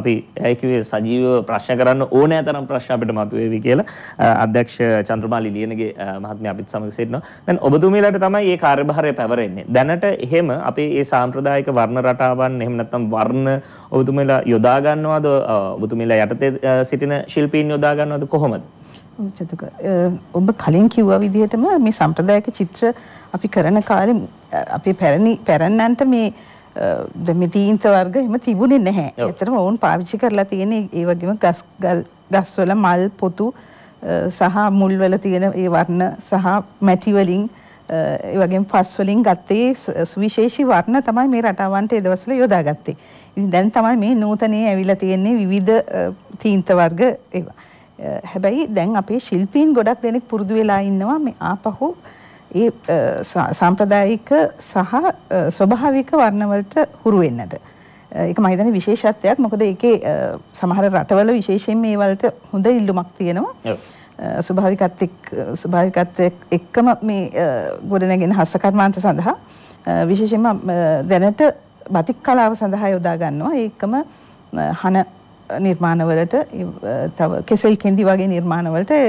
අපි ඒකේ සජීව ප්‍රශ්න කරන්න ඕනෑ තරම් ප්‍රශ්න අපිට මතුවේවි කියලා අධ්‍යක්ෂ චන්ද්‍රමාලි ලියනගේ මහත්මයා අපිත් සමග සිටිනවා. දැන් ඔබතුමීලාට තමයි මේ කාර්යභාරය පැවරෙන්නේ. දැනට එහෙම අපේ මේ සාම්ප්‍රදායික වර්ණ රටාවන් එහෙම නැත්නම් වර්ණ ඔබතුමීලා යොදා ගන්නවද? ඔබතුමීලා යටතේ සිටින ශිල්පීන් යොදා ගන්නවද කොහොමද? චතුක ඔබ කලින් කිව්වා විදිහටම මේ සම්ප්‍රදායික චිත්‍ර අපි කරන කාලේ අපේ පැරණි පැරණන්ට මේ මේ තීන්ත වර්ග එහෙම තිබුණේ නැහැ. ඇත්තටම ඔවුන් පාවිච්චි කරලා තියෙන්නේ ඒ වගේම ගස් ගල් ගස්වල මල් පොතු සහ මුල් වල තියෙන ඒ වර්ණ සහ මැටි වලින් ඒ වගේම පස් වලින් ගත්තේ සුවිශේෂී වර්ණ තමයි මේ රටාවන්ට ඒ දවස්වල යොදාගත්තේ. ඉතින් දැන් තමයි මේ නූතනයේ ඇවිල්ලා තියෙන්නේ විවිධ තීන්ත වර්ග ඒවා. හැබැයි දැන් අපේ ශිල්පීන් ගොඩක් දෙනෙක් පුරුදු වෙලා ඉන්නවා මේ ආපහු ඒ සාම්ප්‍රදායික සහ ස්වභාවික වර්ණවලට හුරු වෙන්නට. ඒක මම හිතන්නේ විශේෂත්වයක්. මොකද ඒකේ සමහර රටවල විශේෂයෙන් මේ වලට හොඳ ඉල්ලුමක් තියෙනවා. ස්වභාවිකත් එක් ස්වභාවිකත්වයක් එක්කම මේ ගොඩනැගෙන හස්තකර්මාන්ත සඳහා විශේෂයෙන්ම දැනට බතික් කලාව සඳහා යොදා ගන්නවා. ඒකම හන නිර්මාණවලට තව කෙසෙල් කෙන්දි වගේ නිර්මාණවලට ඒ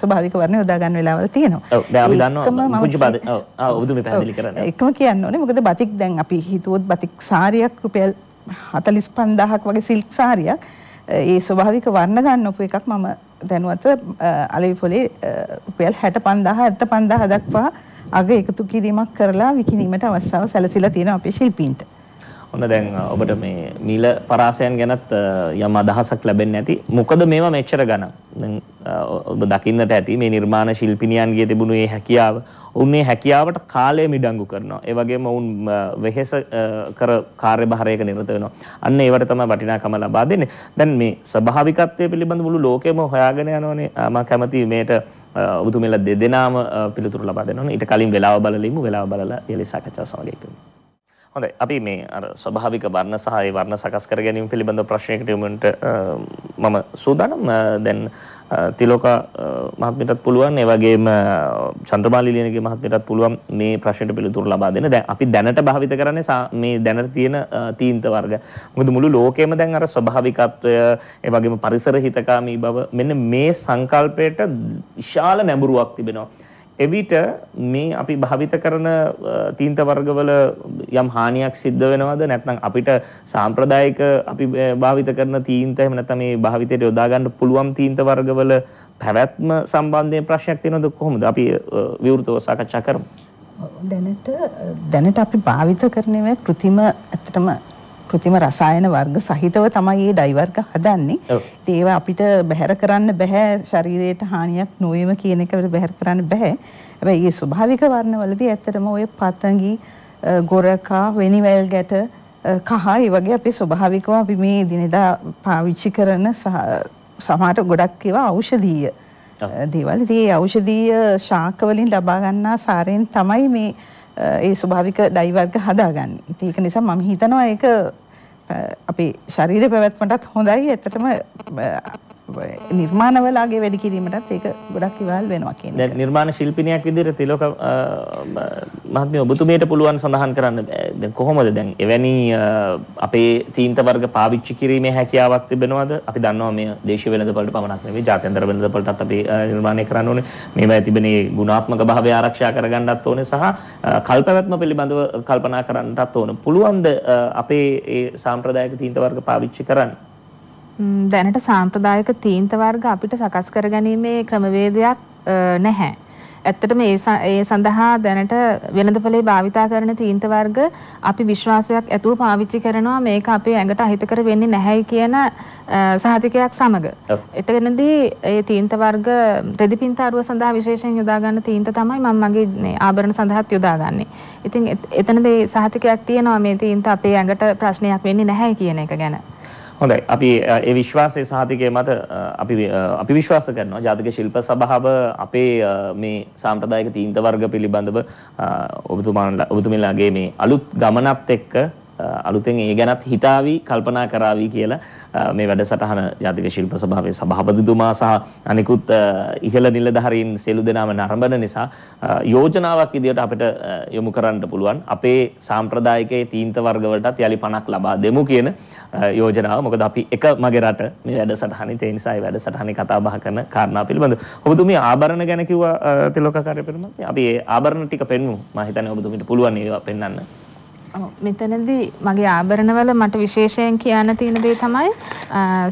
ස්වභාවික වර්ණ යොදා ගන්න වෙලාවල් තියෙනවා. ඔව් දැන් අපි දන්නවා පුංචි බාද ඔව් ඔබතුමී පැහැදිලි කරන්න. එකම කියන්න ඕනේ මොකද බතික් දැන් අපි හිතුවොත් බතික් සාරියක් රුපියල් 45000ක් වගේ සිල්ක් සාරියක් ඒ ස්වභාවික වර්ණ ගන්න උපු එකක් මම දැනුවත්ව අලෙවි පොලේ රුපියල් 65000 75000 දක්වා අග එකතු කිරීමක් කරලා විකිණීමට අවස්ථාව සැලසීලා තියෙනවා අපේ ශිල්පීන්ට. ඔන්න දැන් ඔබට මේ නිල පරාසයන් ගැනත් යම් අදහසක් ලැබෙන්නේ නැති. මොකද මේවා මෙච්චර ගණන්. ඔබ දකින්නට ඇති මේ නිර්මාණ ශිල්පිනියන්ගේ තිබුණු මේ හැකියාව, ඔවුන් මේ හැකියාවට කාලය මිඩංගු කරනවා. ඒ වගේම ඔවුන් වෙහෙස කර කාර්යභාරයක නිරත වෙනවා. අන්න ඒවට තමයි වටිනාකම ලබා දෙන්නේ. දැන් මේ ස්වභාවිකත්වය පිළිබඳ මුළු ලෝකෙම හොයාගෙන යනෝනේ. මම කැමති මේට ඔබතුමෙලා දෙදෙනාම පිළිතුරු ලබා දෙනවා. ඊට කලින් වෙලාව බලලිමු වෙලාව බලලා ඊළඟ සාකච්ඡාව සමග එකතු වෙමු. හොඳයි අපි මේ අර ස්වභාවික වර්ණ සහ ඒ වර්ණ සකස් කර ගැනීම පිළිබඳ ප්‍රශ්නයකට යමුන්ට මම සූදානම් දැන් තිලෝක මහත්මියටත් පුළුවන් ඒ වගේම චන්ද්‍රමාලි ලියනගේ මහත්මියටත් පුළුවන් මේ ප්‍රශ්නෙට පිළිතුරු ලබා දෙන්න. දැන් අපි දැනට භාවිත කරන්නේ මේ දැනට තියෙන තීන්ත වර්ග. මොකද මුළු ලෝකෙම දැන් අර ස්වභාවිකත්වය ඒ වගේම පරිසර හිතකාමී බව මෙන්න මේ සංකල්පයට විශාල නැඹුරුවක් තිබෙනවා. එවිට මේ අපි භාවිත කරන තීන්ත වර්ගවල යම් හානියක් සිද්ධ වෙනවද නැත්නම් අපිට සාම්ප්‍රදායික අපි භාවිත කරන තීන්ත එහෙම නැත්නම් මේ භාවිතයට යොදා ගන්න පුළුවන් තීන්ත වර්ගවල පැවැත්ම සම්බන්ධයෙන් ප්‍රශ්නයක් තියෙනවද කොහොමද අපි විවෘතව සාකච්ඡා කරමු දැනට දැනට අපි භාවිත කරන්නේ කෘතිම ඇත්තටම કૃතිම රසායන වර්ග සහිතව තමයි මේ ඩයි වර්ග හදන්නේ. ඉතින් ඒවා අපිට බැහැර කරන්න බෑ ශරීරයට හානියක් නොවීම කියන එක බැහැර කරන්න බෑ. හැබැයි මේ ස්වභාවික වර්ණවලදී ඇත්තටම ওই පතංගි ගොරකා වෙනිවැල් ගැට කහ ඒ වගේ අපේ ස්වභාවිකව අපි මේ දිනදා පාවිච්චි කරන සමහර ගොඩක් ඒවා ඖෂධීය දේවල්. ඉතින් මේ ඖෂධීය ශාක වලින් ලබා ගන්නා සාරයෙන් තමයි මේ ඒ ස්වභාවික ඩයි වර්ග හදාගන්නේ. ඉතින් ඒක නිසා මම හිතනවා ඒක අපේ ශරීර පැවැත්මටත් හොඳයි. ඇත්තටම නිර්මාණවලාගේ වැඩි කිරීමටත් ඒක ගොඩක් ඉවහල් වෙනවා කියන එක. නිර්මාණ ශිල්පිනියක් විදිහට තිලක මහත්මිය ඔබතුමියට පුළුවන් සඳහන් කරන්න දැන් කොහොමද දැන් එවැනි අපේ තීන්ත වර්ග පාවිච්චි කිරීමේ හැකියාවක් තිබෙනවද? අපි දන්නවා මේ දේශීය වෙළඳපොළට පමණක් නෙවෙයි ජාත්‍යන්තර වෙළඳපොළටත් අපි නිර්මාණය කරන්න ඕනේ. මේවා තිබෙනේ ගුණාත්මක භාවය ආරක්ෂා කරගන්නත් ඕනේ සහ කල්පවැත්ම පිළිබඳව කල්පනා කරන්නටත් ඕනේ. පුළුවන්ද අපේ ඒ සාම්ප්‍රදායික තීන්ත වර්ග පාවිච්චි කරන්නේ? දැනට සාම්ප්‍රදායක තීන්ත වර්ග අපිට සකස් කරගැනීමේ ක්‍රමවේදයක් නැහැ. ඇත්තටම ඒ සඳහා දැනට වෙළඳපොලේ භාවිතා කරන තීන්ත වර්ග අපි විශ්වාසයක් ඇතුව පාවිච්චි කරනවා මේක අපේ ඇඟට අහිතකර වෙන්නේ නැහැයි කියන සහතිකයක් සමග. එතනදී ඒ තීන්ත වර්ග රෙදි පින්තාරුව සඳහා විශේෂයෙන් යොදා ගන්න තීන්ත තමයි මම මගේ ආභරණ සඳහාත් යොදාගන්නේ. ඉතින් එතනදී සහතිකයක් තියෙනවා මේ තීන්ත අපේ ඇඟට ප්‍රශ්නයක් වෙන්නේ නැහැ කියන එක ගැන. හොඳයි අපි ඒ විශ්වාසය සහතිකය මත අපි අපි විශ්වාස කරනවා ජාතික ශිල්ප සභාව අපේ මේ සාම්ප්‍රදායික තීන්ත වර්ග පිළිබඳව ඔබතුමාලා ඔබතුමිලාගේ මේ අලුත් ගමනත් එක්ක අලුතෙන් ඒ ගැනත් හිතාවි කල්පනා කරાવી කියලා මේ වැඩසටහන ජාතික ශිල්ප සභාවේ සභාපතිතුමා සහ අනිකුත් ඉහළ නිලධාරීන් සියලු දෙනාම නරඹන නිසා යෝජනාවක් විදියට අපිට යොමු කරන්න පුළුවන් අපේ සාම්ප්‍රදායිකයේ තීන්ත වර්ගවලටත් යලි 50ක් ලබා දෙමු කියන යෝජනාව. මොකද අපි එක මගේ රට මේ වැඩසටහනේ තේ නිසා මේ වැඩසටහනේ කතා බහ කරන කාරණා පිළිබඳ ඔබතුමී ආභරණ ගැන කිව්වා තිලෝක කාර්යපරිමත්. අපි ඒ ආභරණ ටික පෙන්වමු. මම හිතන්නේ ඔබතුමීට පුළුවන් ඒවා පෙන්වන්න. මෙතනදී මගේ ආභරණවල මට විශේෂයෙන් කියන්න තියෙන දේ තමයි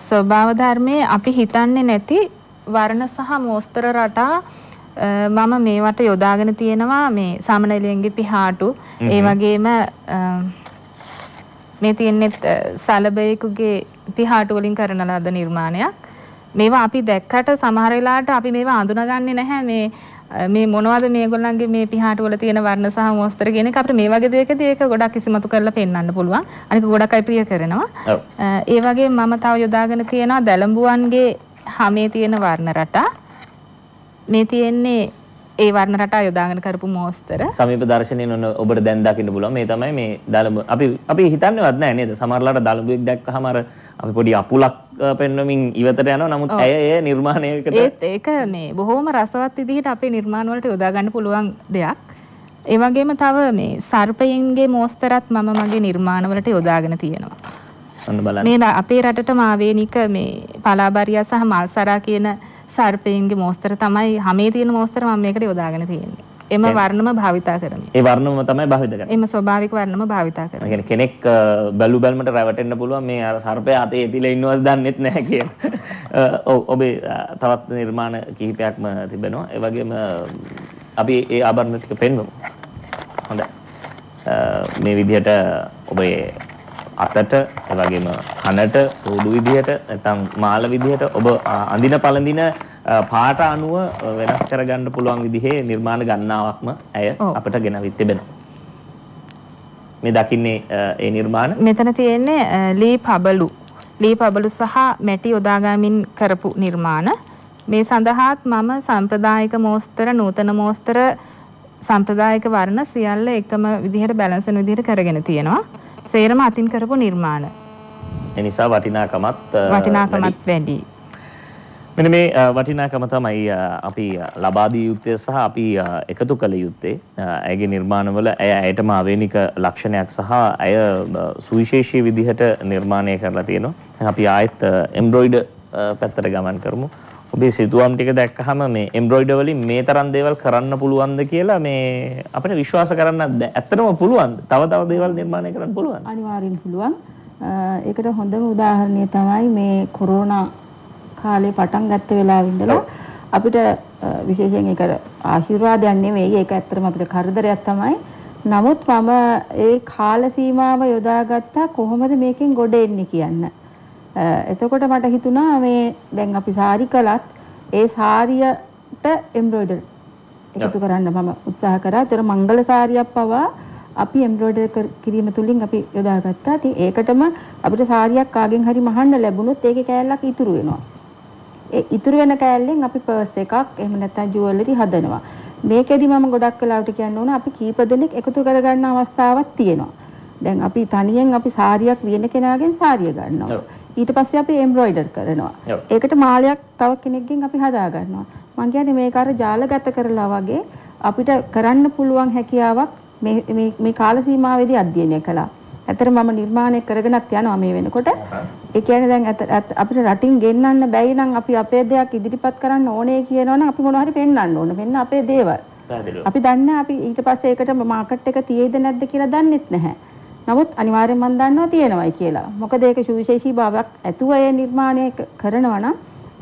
ස්වභාව ධර්මයේ අපි හිතන්නේ නැති වර්ණ සහ මෝස්තර රටා මම මේවට යොදාගෙන තියෙනවා මේ සමනලියන්ගේ පිහාටු ඒ වගේම මේ තියෙනෙත් සලබයෙකුගේ පිහාටු වලින් කරන ලද නිර්මාණයක් මේවා අපි දැක්කට සමහර වෙලාවට අපි මේවා අඳුනගන්නේ නැහැ මේ මේ මොනවද මේගොල්ලන්ගේ මේ පිහාට වල තියෙන වර්ණ සහ මොස්තර කියන එක අපිට මේ වගේ දෙයකදී ඒක ගොඩක් ඉස්මතු කරලා පෙන්වන්න පුළුවන්. අනික ගොඩක් අය ප්‍රිය කරනවා. ඒ වගේ මම තව යොදාගෙන තියෙනවා දැලඹුවන්ගේ හමේ තියෙන වර්ණ රටා. මේ තියෙන්නේ ඒ වර්ණ රටා යොදාගෙන කරපු මෝස්තර සමීප දර්ශනය නොන ඔබට දැන් දකින්න පුළුවන් මේ තමයි මේ දලඹ අපි අපි හිතන්නේවත් නැහැ නේද සමහරලාට දලඹෙක් දැක්කහම අර අපි පොඩි අපුලක් පෙන්වමින් ඉවතට යනවා නමුත් ඇය ඒ නිර්මාණයකට ඒත් ඒක මේ බොහොම රසවත් විදිහට අපේ නිර්මාණ වලට යොදා ගන්න පුළුවන් දෙයක් ඒ වගේම තව මේ සර්පයින්ගේ මෝස්තරත් මම මගේ නිර්මාණ වලට යොදාගෙන තියෙනවා මේ අපේ රටට මාවේනික මේ පලාබරියා සහ මල්සරා කියන සර්පයන්ගේ මෝස්තර තමයි හමේ තියෙන මෝස්තර මම මේකට යොදාගෙන තියෙන්නේ. එම වර්ණම භාවිතා කරන්නේ. ඒ වර්ණම තමයි භාවිත කරන්නේ. එම ස්වභාවික වර්ණම භාවිතා කරනවා. يعني කෙනෙක් බැලු බැලමට රැවටෙන්න පුළුවන් මේ අර සර්පයා අතේ ඇතිලා ඉන්නවද දන්නෙත් නැහැ කියලා. ඔව් ඔබේ තවත් නිර්මාණ කිහිපයක්ම තිබෙනවා. ඒ වගේම අපි ඒ ආභරණ ටික පෙන්වමු. හොඳයි. මේ විදිහට ඔබේ අතට ඒ වගේම කනට උඩු විදිහට නැත්නම් මාල විදිහට ඔබ අඳින පළඳින පාට අනුව වෙනස් කරගන්න පුළුවන් විදිහේ නිර්මාණ ගණනාවක්ම ඇය අපට ගෙනවිත් තිබෙනවා. මේ දකින්නේ ඒ නිර්මාණ මෙතන තියෙන්නේ ලී පබලු ලී පබලු සහ මැටි යොදාගමින් කරපු නිර්මාණ මේ සඳහාත් මම සම්ප්‍රදායික මෝස්තර නූතන මෝස්තර සම්ප්‍රදායික වර්ණ සියල්ල එකම විදිහට බැලන්සන විදිහට කරගෙන තියෙනවා. සේරම අතින් කරපු නිර්මාණ. ඒ නිසා වටිනාකමත් වටිනාකමත් වැඩි. මෙන්න මේ වටිනාකම තමයි අපි ලබා දී යුත්තේ සහ අපි එකතු කළ යුත්තේ ඇයගේ නිර්මාණවල ඇය ඇයටම ආවේනික ලක්ෂණයක් සහ ඇය සුවිශේෂී විදිහට නිර්මාණය කරලා තියෙනවා. අපි ආයෙත් එම්බ්‍රොයිඩර් පැත්තට ගමන් කරමු. ඔබේ සිතුවම් ටික දැක්කහම මේ එම්බ්‍රොයිඩර් වලින් මේ තරම් දේවල් කරන්න පුළුවන්ද කියලා මේ අපිට විශ්වාස කරන්නත් බැහැ. ඇත්තටම පුළුවන්. තව තව දේවල් නිර්මාණය කරන්න පුළුවන්. අනිවාර්යෙන් පුළුවන්. ඒකට හොඳම උදාහරණය තමයි මේ කොරෝනා කාලේ පටන් ගත්ත වෙලාව ඉඳලා අපිට විශේෂයෙන් ඒක ආශිර්වාදයක් නෙමෙයි. ඒක ඇත්තටම අපිට කරදරයක් තමයි. නමුත් මම ඒ කාල සීමාව යොදාගත්තා කොහොමද මේකෙන් ගොඩ එන්නේ කියන්න. එතකොට මට හිතුණා මේ දැන් අපි සාරි කළත් ඒ සාරියට එම්බ්‍රොයිඩර් එකතු කරන්න මම උත්සාහ කරා. ඒතර මංගල සාරියක් පවා අපි එම්බ්‍රොයිඩර් කිරීම තුලින් අපි යොදාගත්තා. ඉතින් ඒකටම අපිට සාරියක් කාගෙන් හරි මහන්න ලැබුණොත් ඒකේ කෑල්ලක් ඉතුරු වෙනවා. ඒ ඉතුරු වෙන කෑල්ලෙන් අපි පර්ස් එකක් එහෙම නැත්නම් ජුවලරි හදනවා. මේකෙදි මම ගොඩක් වෙලාවට කියන්න ඕන අපි කීප දෙනෙක් එකතු කරගන්න අවස්ථාවක් තියෙනවා. දැන් අපි තනියෙන් අපි සාරියක් වියන කෙනාගෙන් සාරිය ගන්නවා. ඊට පස්සේ අපි එම්බ්‍රොයිඩර් කරනවා. ඒකට මාලයක් තව කෙනෙක්ගෙන් අපි හදා ගන්නවා. මම කියන්නේ මේක අර ජාලගත කරලා වගේ අපිට කරන්න පුළුවන් හැකියාවක් මේ මේ මේ කාල සීමාවේදී අධ්‍යයනය කළා. ඇතර මම නිර්මාණය කරගෙනත් යනවා මේ වෙනකොට. ඒ කියන්නේ දැන් අපිට රටින් ගෙන්නන්න බැයි නම් අපි අපේ දෙයක් ඉදිරිපත් කරන්න ඕනේ කියනවනම් අපි මොනවා හරි පෙන්වන්න ඕන. මෙන්න අපේ දේවල්. අපි දන්නේ අපි ඊට පස්සේ ඒකට මාකට් එක තියේද නැද්ද කියලා දන්නෙත් නැහැ. නමුත් අනිවාර්යෙන් මම දන්නවා තියෙනවයි කියලා. මොකද ඒක සුවිශේෂී භාවයක් ඇතුව ඒ නිර්මාණය කරනවා නම්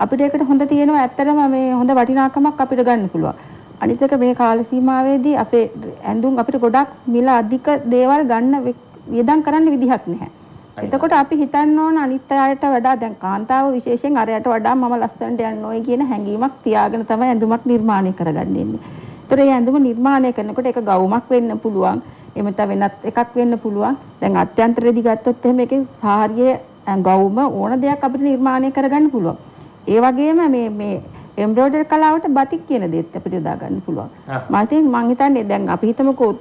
අපිට ඒකට හොඳ තියෙනවා ඇත්තටම මේ හොඳ වටිනාකමක් අපිට ගන්න පුළුවන්. අනිත් එක මේ කාල සීමාවේදී අපේ ඇඳුම් අපිට ගොඩක් මිල අධික දේවල් ගන්න වියදම් කරන්න විදිහක් නැහැ. එතකොට අපි හිතන්න ඕන අනිත් අයට වඩා දැන් කාන්තාව විශේෂයෙන් අරයට වඩා මම ලස්සනට යන්න ඕයි කියන හැඟීමක් තියාගෙන තමයි ඇඳුමක් නිර්මාණය කරගන්නේ. ඒතර ඒ ඇඳුම නිර්මාණය කරනකොට ඒක ගවුමක් වෙන්න පුළුවන්. එහෙම වෙනත් එකක් වෙන්න පුළුවන්. දැන් අත්‍යන්තරයේදී ගත්තොත් එහෙම එකේ සාහාරියේ ගවුම ඕන දෙයක් අපිට නිර්මාණය කරගන්න පුළුවන්. ඒ වගේම මේ මේ එම්බ්‍රොයිඩර් කලාවට බතික් කියන දේත් අපිට යොදා ගන්න පුළුවන්. මම ඉතින් මං හිතන්නේ දැන් අපි හිතමුකෝ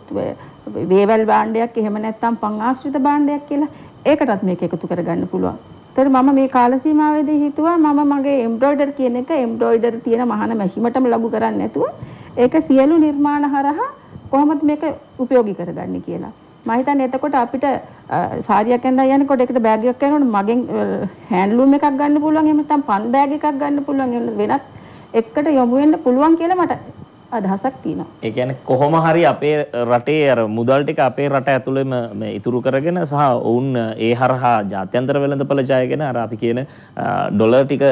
වේවල් භාණ්ඩයක් එහෙම නැත්නම් පං ආශ්‍රිත භාණ්ඩයක් කියලා ඒකටත් මේක එකතු කරගන්න පුළුවන්. ඒතර මම මේ කාල සීමාවේදී හිතුවා මම මගේ එම්බ්‍රොයිඩර් කියන එක එම්බ්‍රොයිඩර් තියෙන මහාන මැෂිමටම ලඝු කරන්නේ නැතුව ඒක සියලු නිර්මාණ හරහා කොහොමද මේක උපයෝගී කරගන්නේ කියලා. මම හිතන්නේ එතකොට අපිට සාරියක් ඇඳලා යනකොට ඒකට බෑග් එකක් කරනකොට මගෙන් හෑන්ඩ්ලූම් එකක් ගන්න පුළුවන් එහෙම නැත්නම් පන් බෑග් එකක් ගන්න පුළුවන් වෙනත් එකට යොමු වෙන්න පුළුවන් කියලා මට අදහසක් තියෙනවා. ඒ කියන්නේ කොහොම හරි අපේ රටේ අර මුදල් ටික අපේ රට ඇතුළේම මේ ඉතුරු කරගෙන සහ ඔවුන් ඒ හරහා ජාත්‍යන්තර වෙළඳපොළ ජයගෙන අර අපි කියන ඩොලර් ටික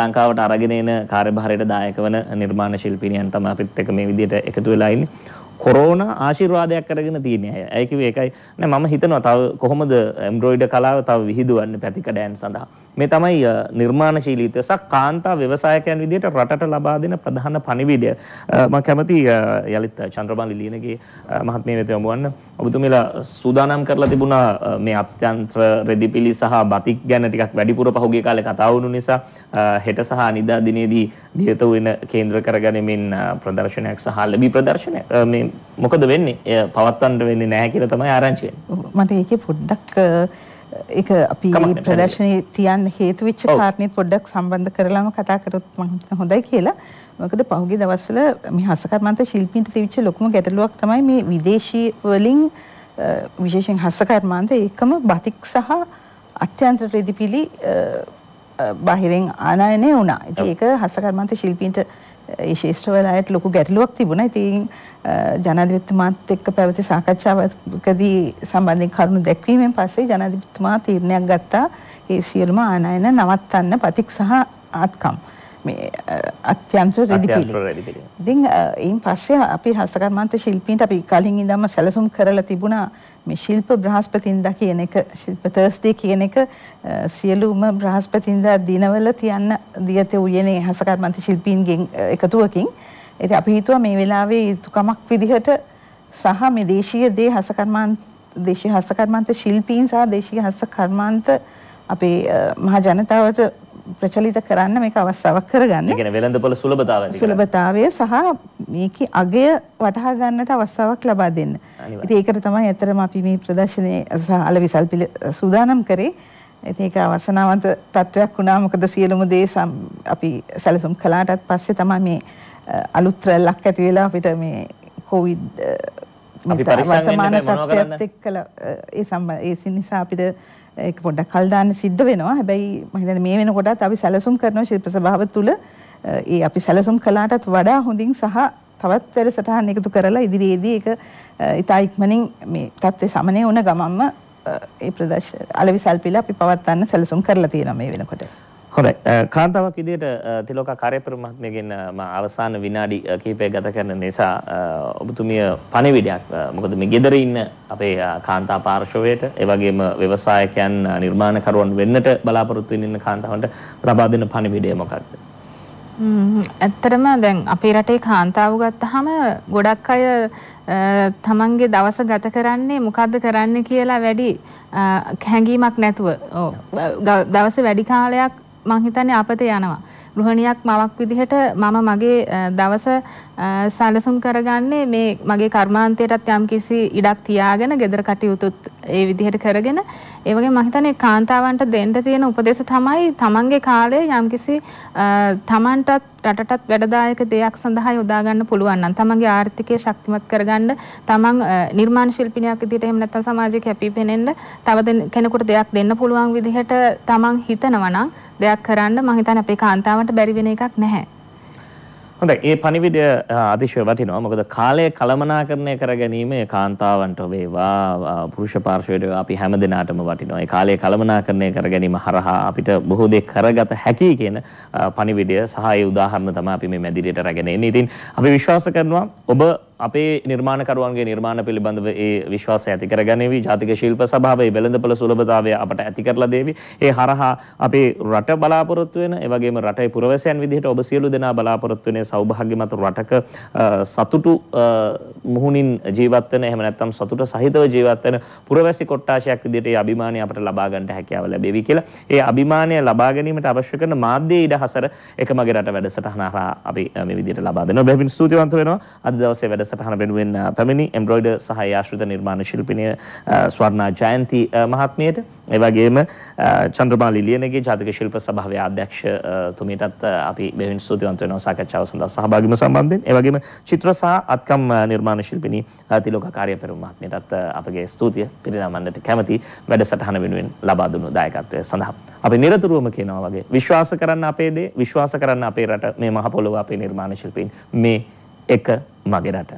ලංකාවට අරගෙන එන කාර්යභාරයට දායක වන නිර්මාණ ශිල්පීනියන් තමයි අපිත් එක මේ විදිහට එකතු වෙලා ඉන්නේ. කොරෝනා ආශිර්වාදයක් කරගෙන තියෙන අය. ඒ කිව්වේ ඒකයි. නෑ මම හිතනවා තව කොහොමද එම්බ්‍රොයිඩර් කලාව තව විහිදුවන්නේ පැතිකඩයන් සඳහා. මේ තමයි නිර්මාණශීලීත්වය සහ කාන්තා ව්‍යවසායකයන් විදිහට රටට ලබා දෙන ප්‍රධාන පණිවිඩය. මම කැමති යලිත් චන්ද්‍රබාලි ලියනගේ මහත්මිය වෙත යොමුවන්න. ඔබතුමීලා සූදානම් කරලා තිබුණා මේ අත්‍යන්ත්‍ර රෙදිපිලි සහ බතික් ගැන ටිකක් වැඩිපුර පහුගිය කාලේ කතා වුණු නිසා හෙට සහ අනිදා දිනේදී දියත වෙන කේන්ද්‍ර කරගැනීමෙන් ප්‍රදර්ශනයක් සහ ලැබී ප්‍රදර්ශනය මේ මොකද වෙන්නේ? පවත්වන්න වෙන්නේ නැහැ කියලා තමයි ආරංචි වෙන්නේ. මට ඒකේ පොඩ්ඩක් ඒක අපි ප්‍රදර්ශනයේ තියන්න හේතු වෙච්ච කාරණේත් පොඩ්ඩක් සම්බන්ධ කරලාම කතා කරොත් මම හොඳයි කියලා. මොකද පහුගිය දවස්වල මේ හස්තකර්මන්ත ශිල්පීන්ට තිබිච්ච ලොකුම ගැටලුවක් තමයි මේ විදේශී වලින් විශේෂයෙන් හස්තකර්මාන්ත ඒකම බතික් සහ අත්‍යන්තර රෙදිපිලි බාහිරින් ආනයනය වුණා. ඉතින් ඒක හස්තකර්මාන්ත ශිල්පීන්ට ඒ ශේෂ්ඨවල අයට ලොකු ගැටලුවක් තිබුණා. ඉතින් ජනාධිපතිතුමාත් එක්ක පැවති සාකච්ඡාවකදී සම්බන්ධයෙන් කරුණු දැක්වීමෙන් පස්සේ ජනාධිපතිතුමා තීරණයක් ගත්තා ඒ සියලුම ආනයන නවත්තන්න පතික් සහ ආත්කම්. මේ අත්‍යන්ත රෙදිපිලි. ඉතින් ඊයින් පස්සේ අපි හස්තකර්මාන්ත ශිල්පීන්ට අපි කලින් ඉඳන්ම සැලසුම් කරලා තිබුණා මේ ශිල්ප බ්‍රහස්පතින්දා කියන එක ශිල්ප තර්ස්ඩේ කියන එක සියලුම බ්‍රහස්පතින්දා දිනවල තියන්න දියතේ උයනේ හස්තකර්මාන්ත ශිල්පීන්ගෙන් එකතුවකින් ඉතින් අපි හිතුවා මේ වෙලාවේ යුතුයකමක් විදිහට සහ මේ දේශීය දේ හස්තකර්මාන්ත දේශීය හස්තකර්මාන්ත ශිල්පීන් සහ දේශීය හස්තකර්මාන්ත අපේ මහ ජනතාවට ප්‍රචලිත කරන්න මේක අවස්ථාවක් කරගන්න. ඒ කියන්නේ වෙළඳපොළ සුලභතාවය. සුලභතාවය සහ මේකේ අගය වටහා ගන්නට අවස්ථාවක් ලබා දෙන්න. ඉතින් ඒකට තමයි ඇත්තටම අපි මේ ප්‍රදර්ශනයේ සහ අලවිසල් පිළ සූදානම් කරේ. ඉතින් ඒක අවසනාවන්ත තත්වයක් වුණා. මොකද සියලුම දේ අපි සැලසුම් කළාටත් පස්සේ තමයි මේ අලුත් රැල්ලක් ඇති වෙලා අපිට මේ කොවිඩ් අපි පරිසම් වෙන්න බෑ මොනවා කරන්නද? ඒ සම්බන්ධ ඒ නිසා අපිට ඒක පොඩ්ඩක් කල් දාන්න සිද්ධ වෙනවා. හැබැයි මම හිතන්නේ මේ වෙනකොටත් අපි සැලසුම් කරන ශිල්ප සභාව තුළ ඒ අපි සැලසුම් කළාටත් වඩා හොඳින් සහ තවත් වැඩසටහන් එකතු කරලා ඉදිරියේදී ඒක ඉතා ඉක්මනින් මේ தත්ත්වය සමනය වුණ ගමන්ම ඒ ප්‍රදර්ශ අලෙවි සල්පිලා අපි පවත්වන්න සැලසුම් කරලා තියෙනවා මේ වෙනකොට. හොඳයි කාන්තාවක් විදිහට තිලෝක කාර්යපර මහත්මියගෙන් මම අවසාන විනාඩි කිහිපයක් ගත කරන නිසා ඔබතුමිය පණිවිඩයක් මොකද මේ ගෙදර ඉන්න අපේ කාන්තා පාර්ශවයට ඒ වගේම ව්‍යවසායකයන් නිර්මාණකරුවන් වෙන්නට බලාපොරොත්තු වෙන කාන්තාවන්ට ලබා දෙන පණිවිඩය මොකක්ද? ඇත්තරම දැන් අපේ රටේ කාන්තාව ගත්තාම ගොඩක් අය තමන්ගේ දවස ගත කරන්නේ මොකද්ද කරන්න කියලා වැඩි හැඟීමක් නැතුව දවස වැඩි කාලයක් මං හිතන්නේ අපතේ යනවා. ගෘහණියක් මවක් විදිහට මම මගේ දවස සැලසුම් කරගන්නේ මේ මගේ කර්මාන්තයටත් යම්කිසි ඉඩක් තියාගෙන ගෙදර කටයුතුත් ඒ විදිහට කරගෙන ඒ වගේ මම හිතන්නේ කාන්තාවන්ට දෙන්න තියෙන උපදේශ තමයි තමන්ගේ කාලය යම්කිසි තමන්ටත් රටටත් වැඩදායක දෙයක් සඳහා යොදා ගන්න පුළුවන් නම් තමන්ගේ ආර්ථිකය ශක්තිමත් කරගන්න තමන් නිර්මාණ ශිල්පිනියක් විදිහට එහෙම නැත්නම් සමාජයේ කැපිපෙනෙන්න තව කෙනෙකුට දෙයක් දෙන්න පුළුවන් විදිහට තමන් හිතනවා නම් දෙයක් කරන්න මං හිතන්නේ අපේ කාන්තාවන්ට බැරි වෙන එකක් නැහැ. හොඳයි ඒ පණිවිඩය අතිශය වටිනවා මොකද කාලය කළමනාකරණය කර ගැනීම කාන්තාවන්ට වේවා පුරුෂ පාර්ශවයට අපි හැම දිනාටම වටිනවා ඒ කාලය කළමනාකරණය කර ගැනීම හරහා අපිට බොහෝ දේ කරගත හැකි කියන පණිවිඩය සහ ඒ උදාහරණ තමයි අපි මේ මැදිරියට රැගෙන එන්නේ ඉතින් අපි විශ්වාස කරනවා ඔබ අපේ නිර්මාණකරුවන්ගේ නිර්මාණ පිළිබඳව ඒ විශ්වාසය ඇති කරගනේවි. ජාතික ශිල්ප සභාවේ වෙළඳපොළ සුලභතාවය අපට ඇති කරලා දේවි. ඒ හරහා අපේ රට බලාපොරොත්තු වෙන, ඒ වගේම රටේ පුරවැසියන් විදිහට ඔබ සියලු දෙනා බලාපොරොත්තු වෙන සෞභාග්‍යමත් රටක සතුටු මුහුණින් ජීවත් වෙන, එහෙම නැත්නම් සතුට සහිතව ජීවත් වෙන පුරවැසි කොට්ටාශයක් විදිහට ඒ අභිමානය අපට ලබා ගන්නට හැකියාව ලැබෙවි කියලා. ඒ අභිමානය ලබා ගැනීමට අවශ්‍ය කරන මාධ්‍යයේ ඉඩ හසර එකමගේ රට වැඩසටහන හරහා අපි මේ විදිහට ලබා දෙනවා. බැවින් ස්තුතිවන්ත වෙනවා. අද දවසේ වැඩසටහන සටහන වෙනුවෙන් පැමිණි එම්බ්‍රොයිඩ සහ ආශ්‍රිත නිර්මාණ ශිල්පිනිය ස්වර්ණා ජයන්ති මහත්මියට ඒ වගේම චන්ද්‍රමා ලිලියනගේ ජාතික ශිල්ප සභාවේ අධ්‍යක්ෂතුමියටත් අපි බෙහෙවින් ස්තුතිවන්ත වෙනවා සාකච්ඡාව සඳහා සහභාගීව සම්බන්ධයෙන්. ඒ වගේම චිත්‍ර සහ අත්කම් නිර්මාණ ශිල්පිනී තිලෝක කාර්යපෙරුම් මහත්මියටත් අපගේ ස්තුතිය පිරිනමන්නට කැමති වැඩසටහන වෙනුවෙන් ලබා දුණු දායකත්වය සඳහා. අපි නිරතුරුවම කියනවා වගේ විශ්වාස කරන්න අපේ දේ, විශ්වාස කරන්න අපේ රට, මේ මහ පොළොව අපේ නිර්මාණ ශිල්පීන් මේ එක මගේ රට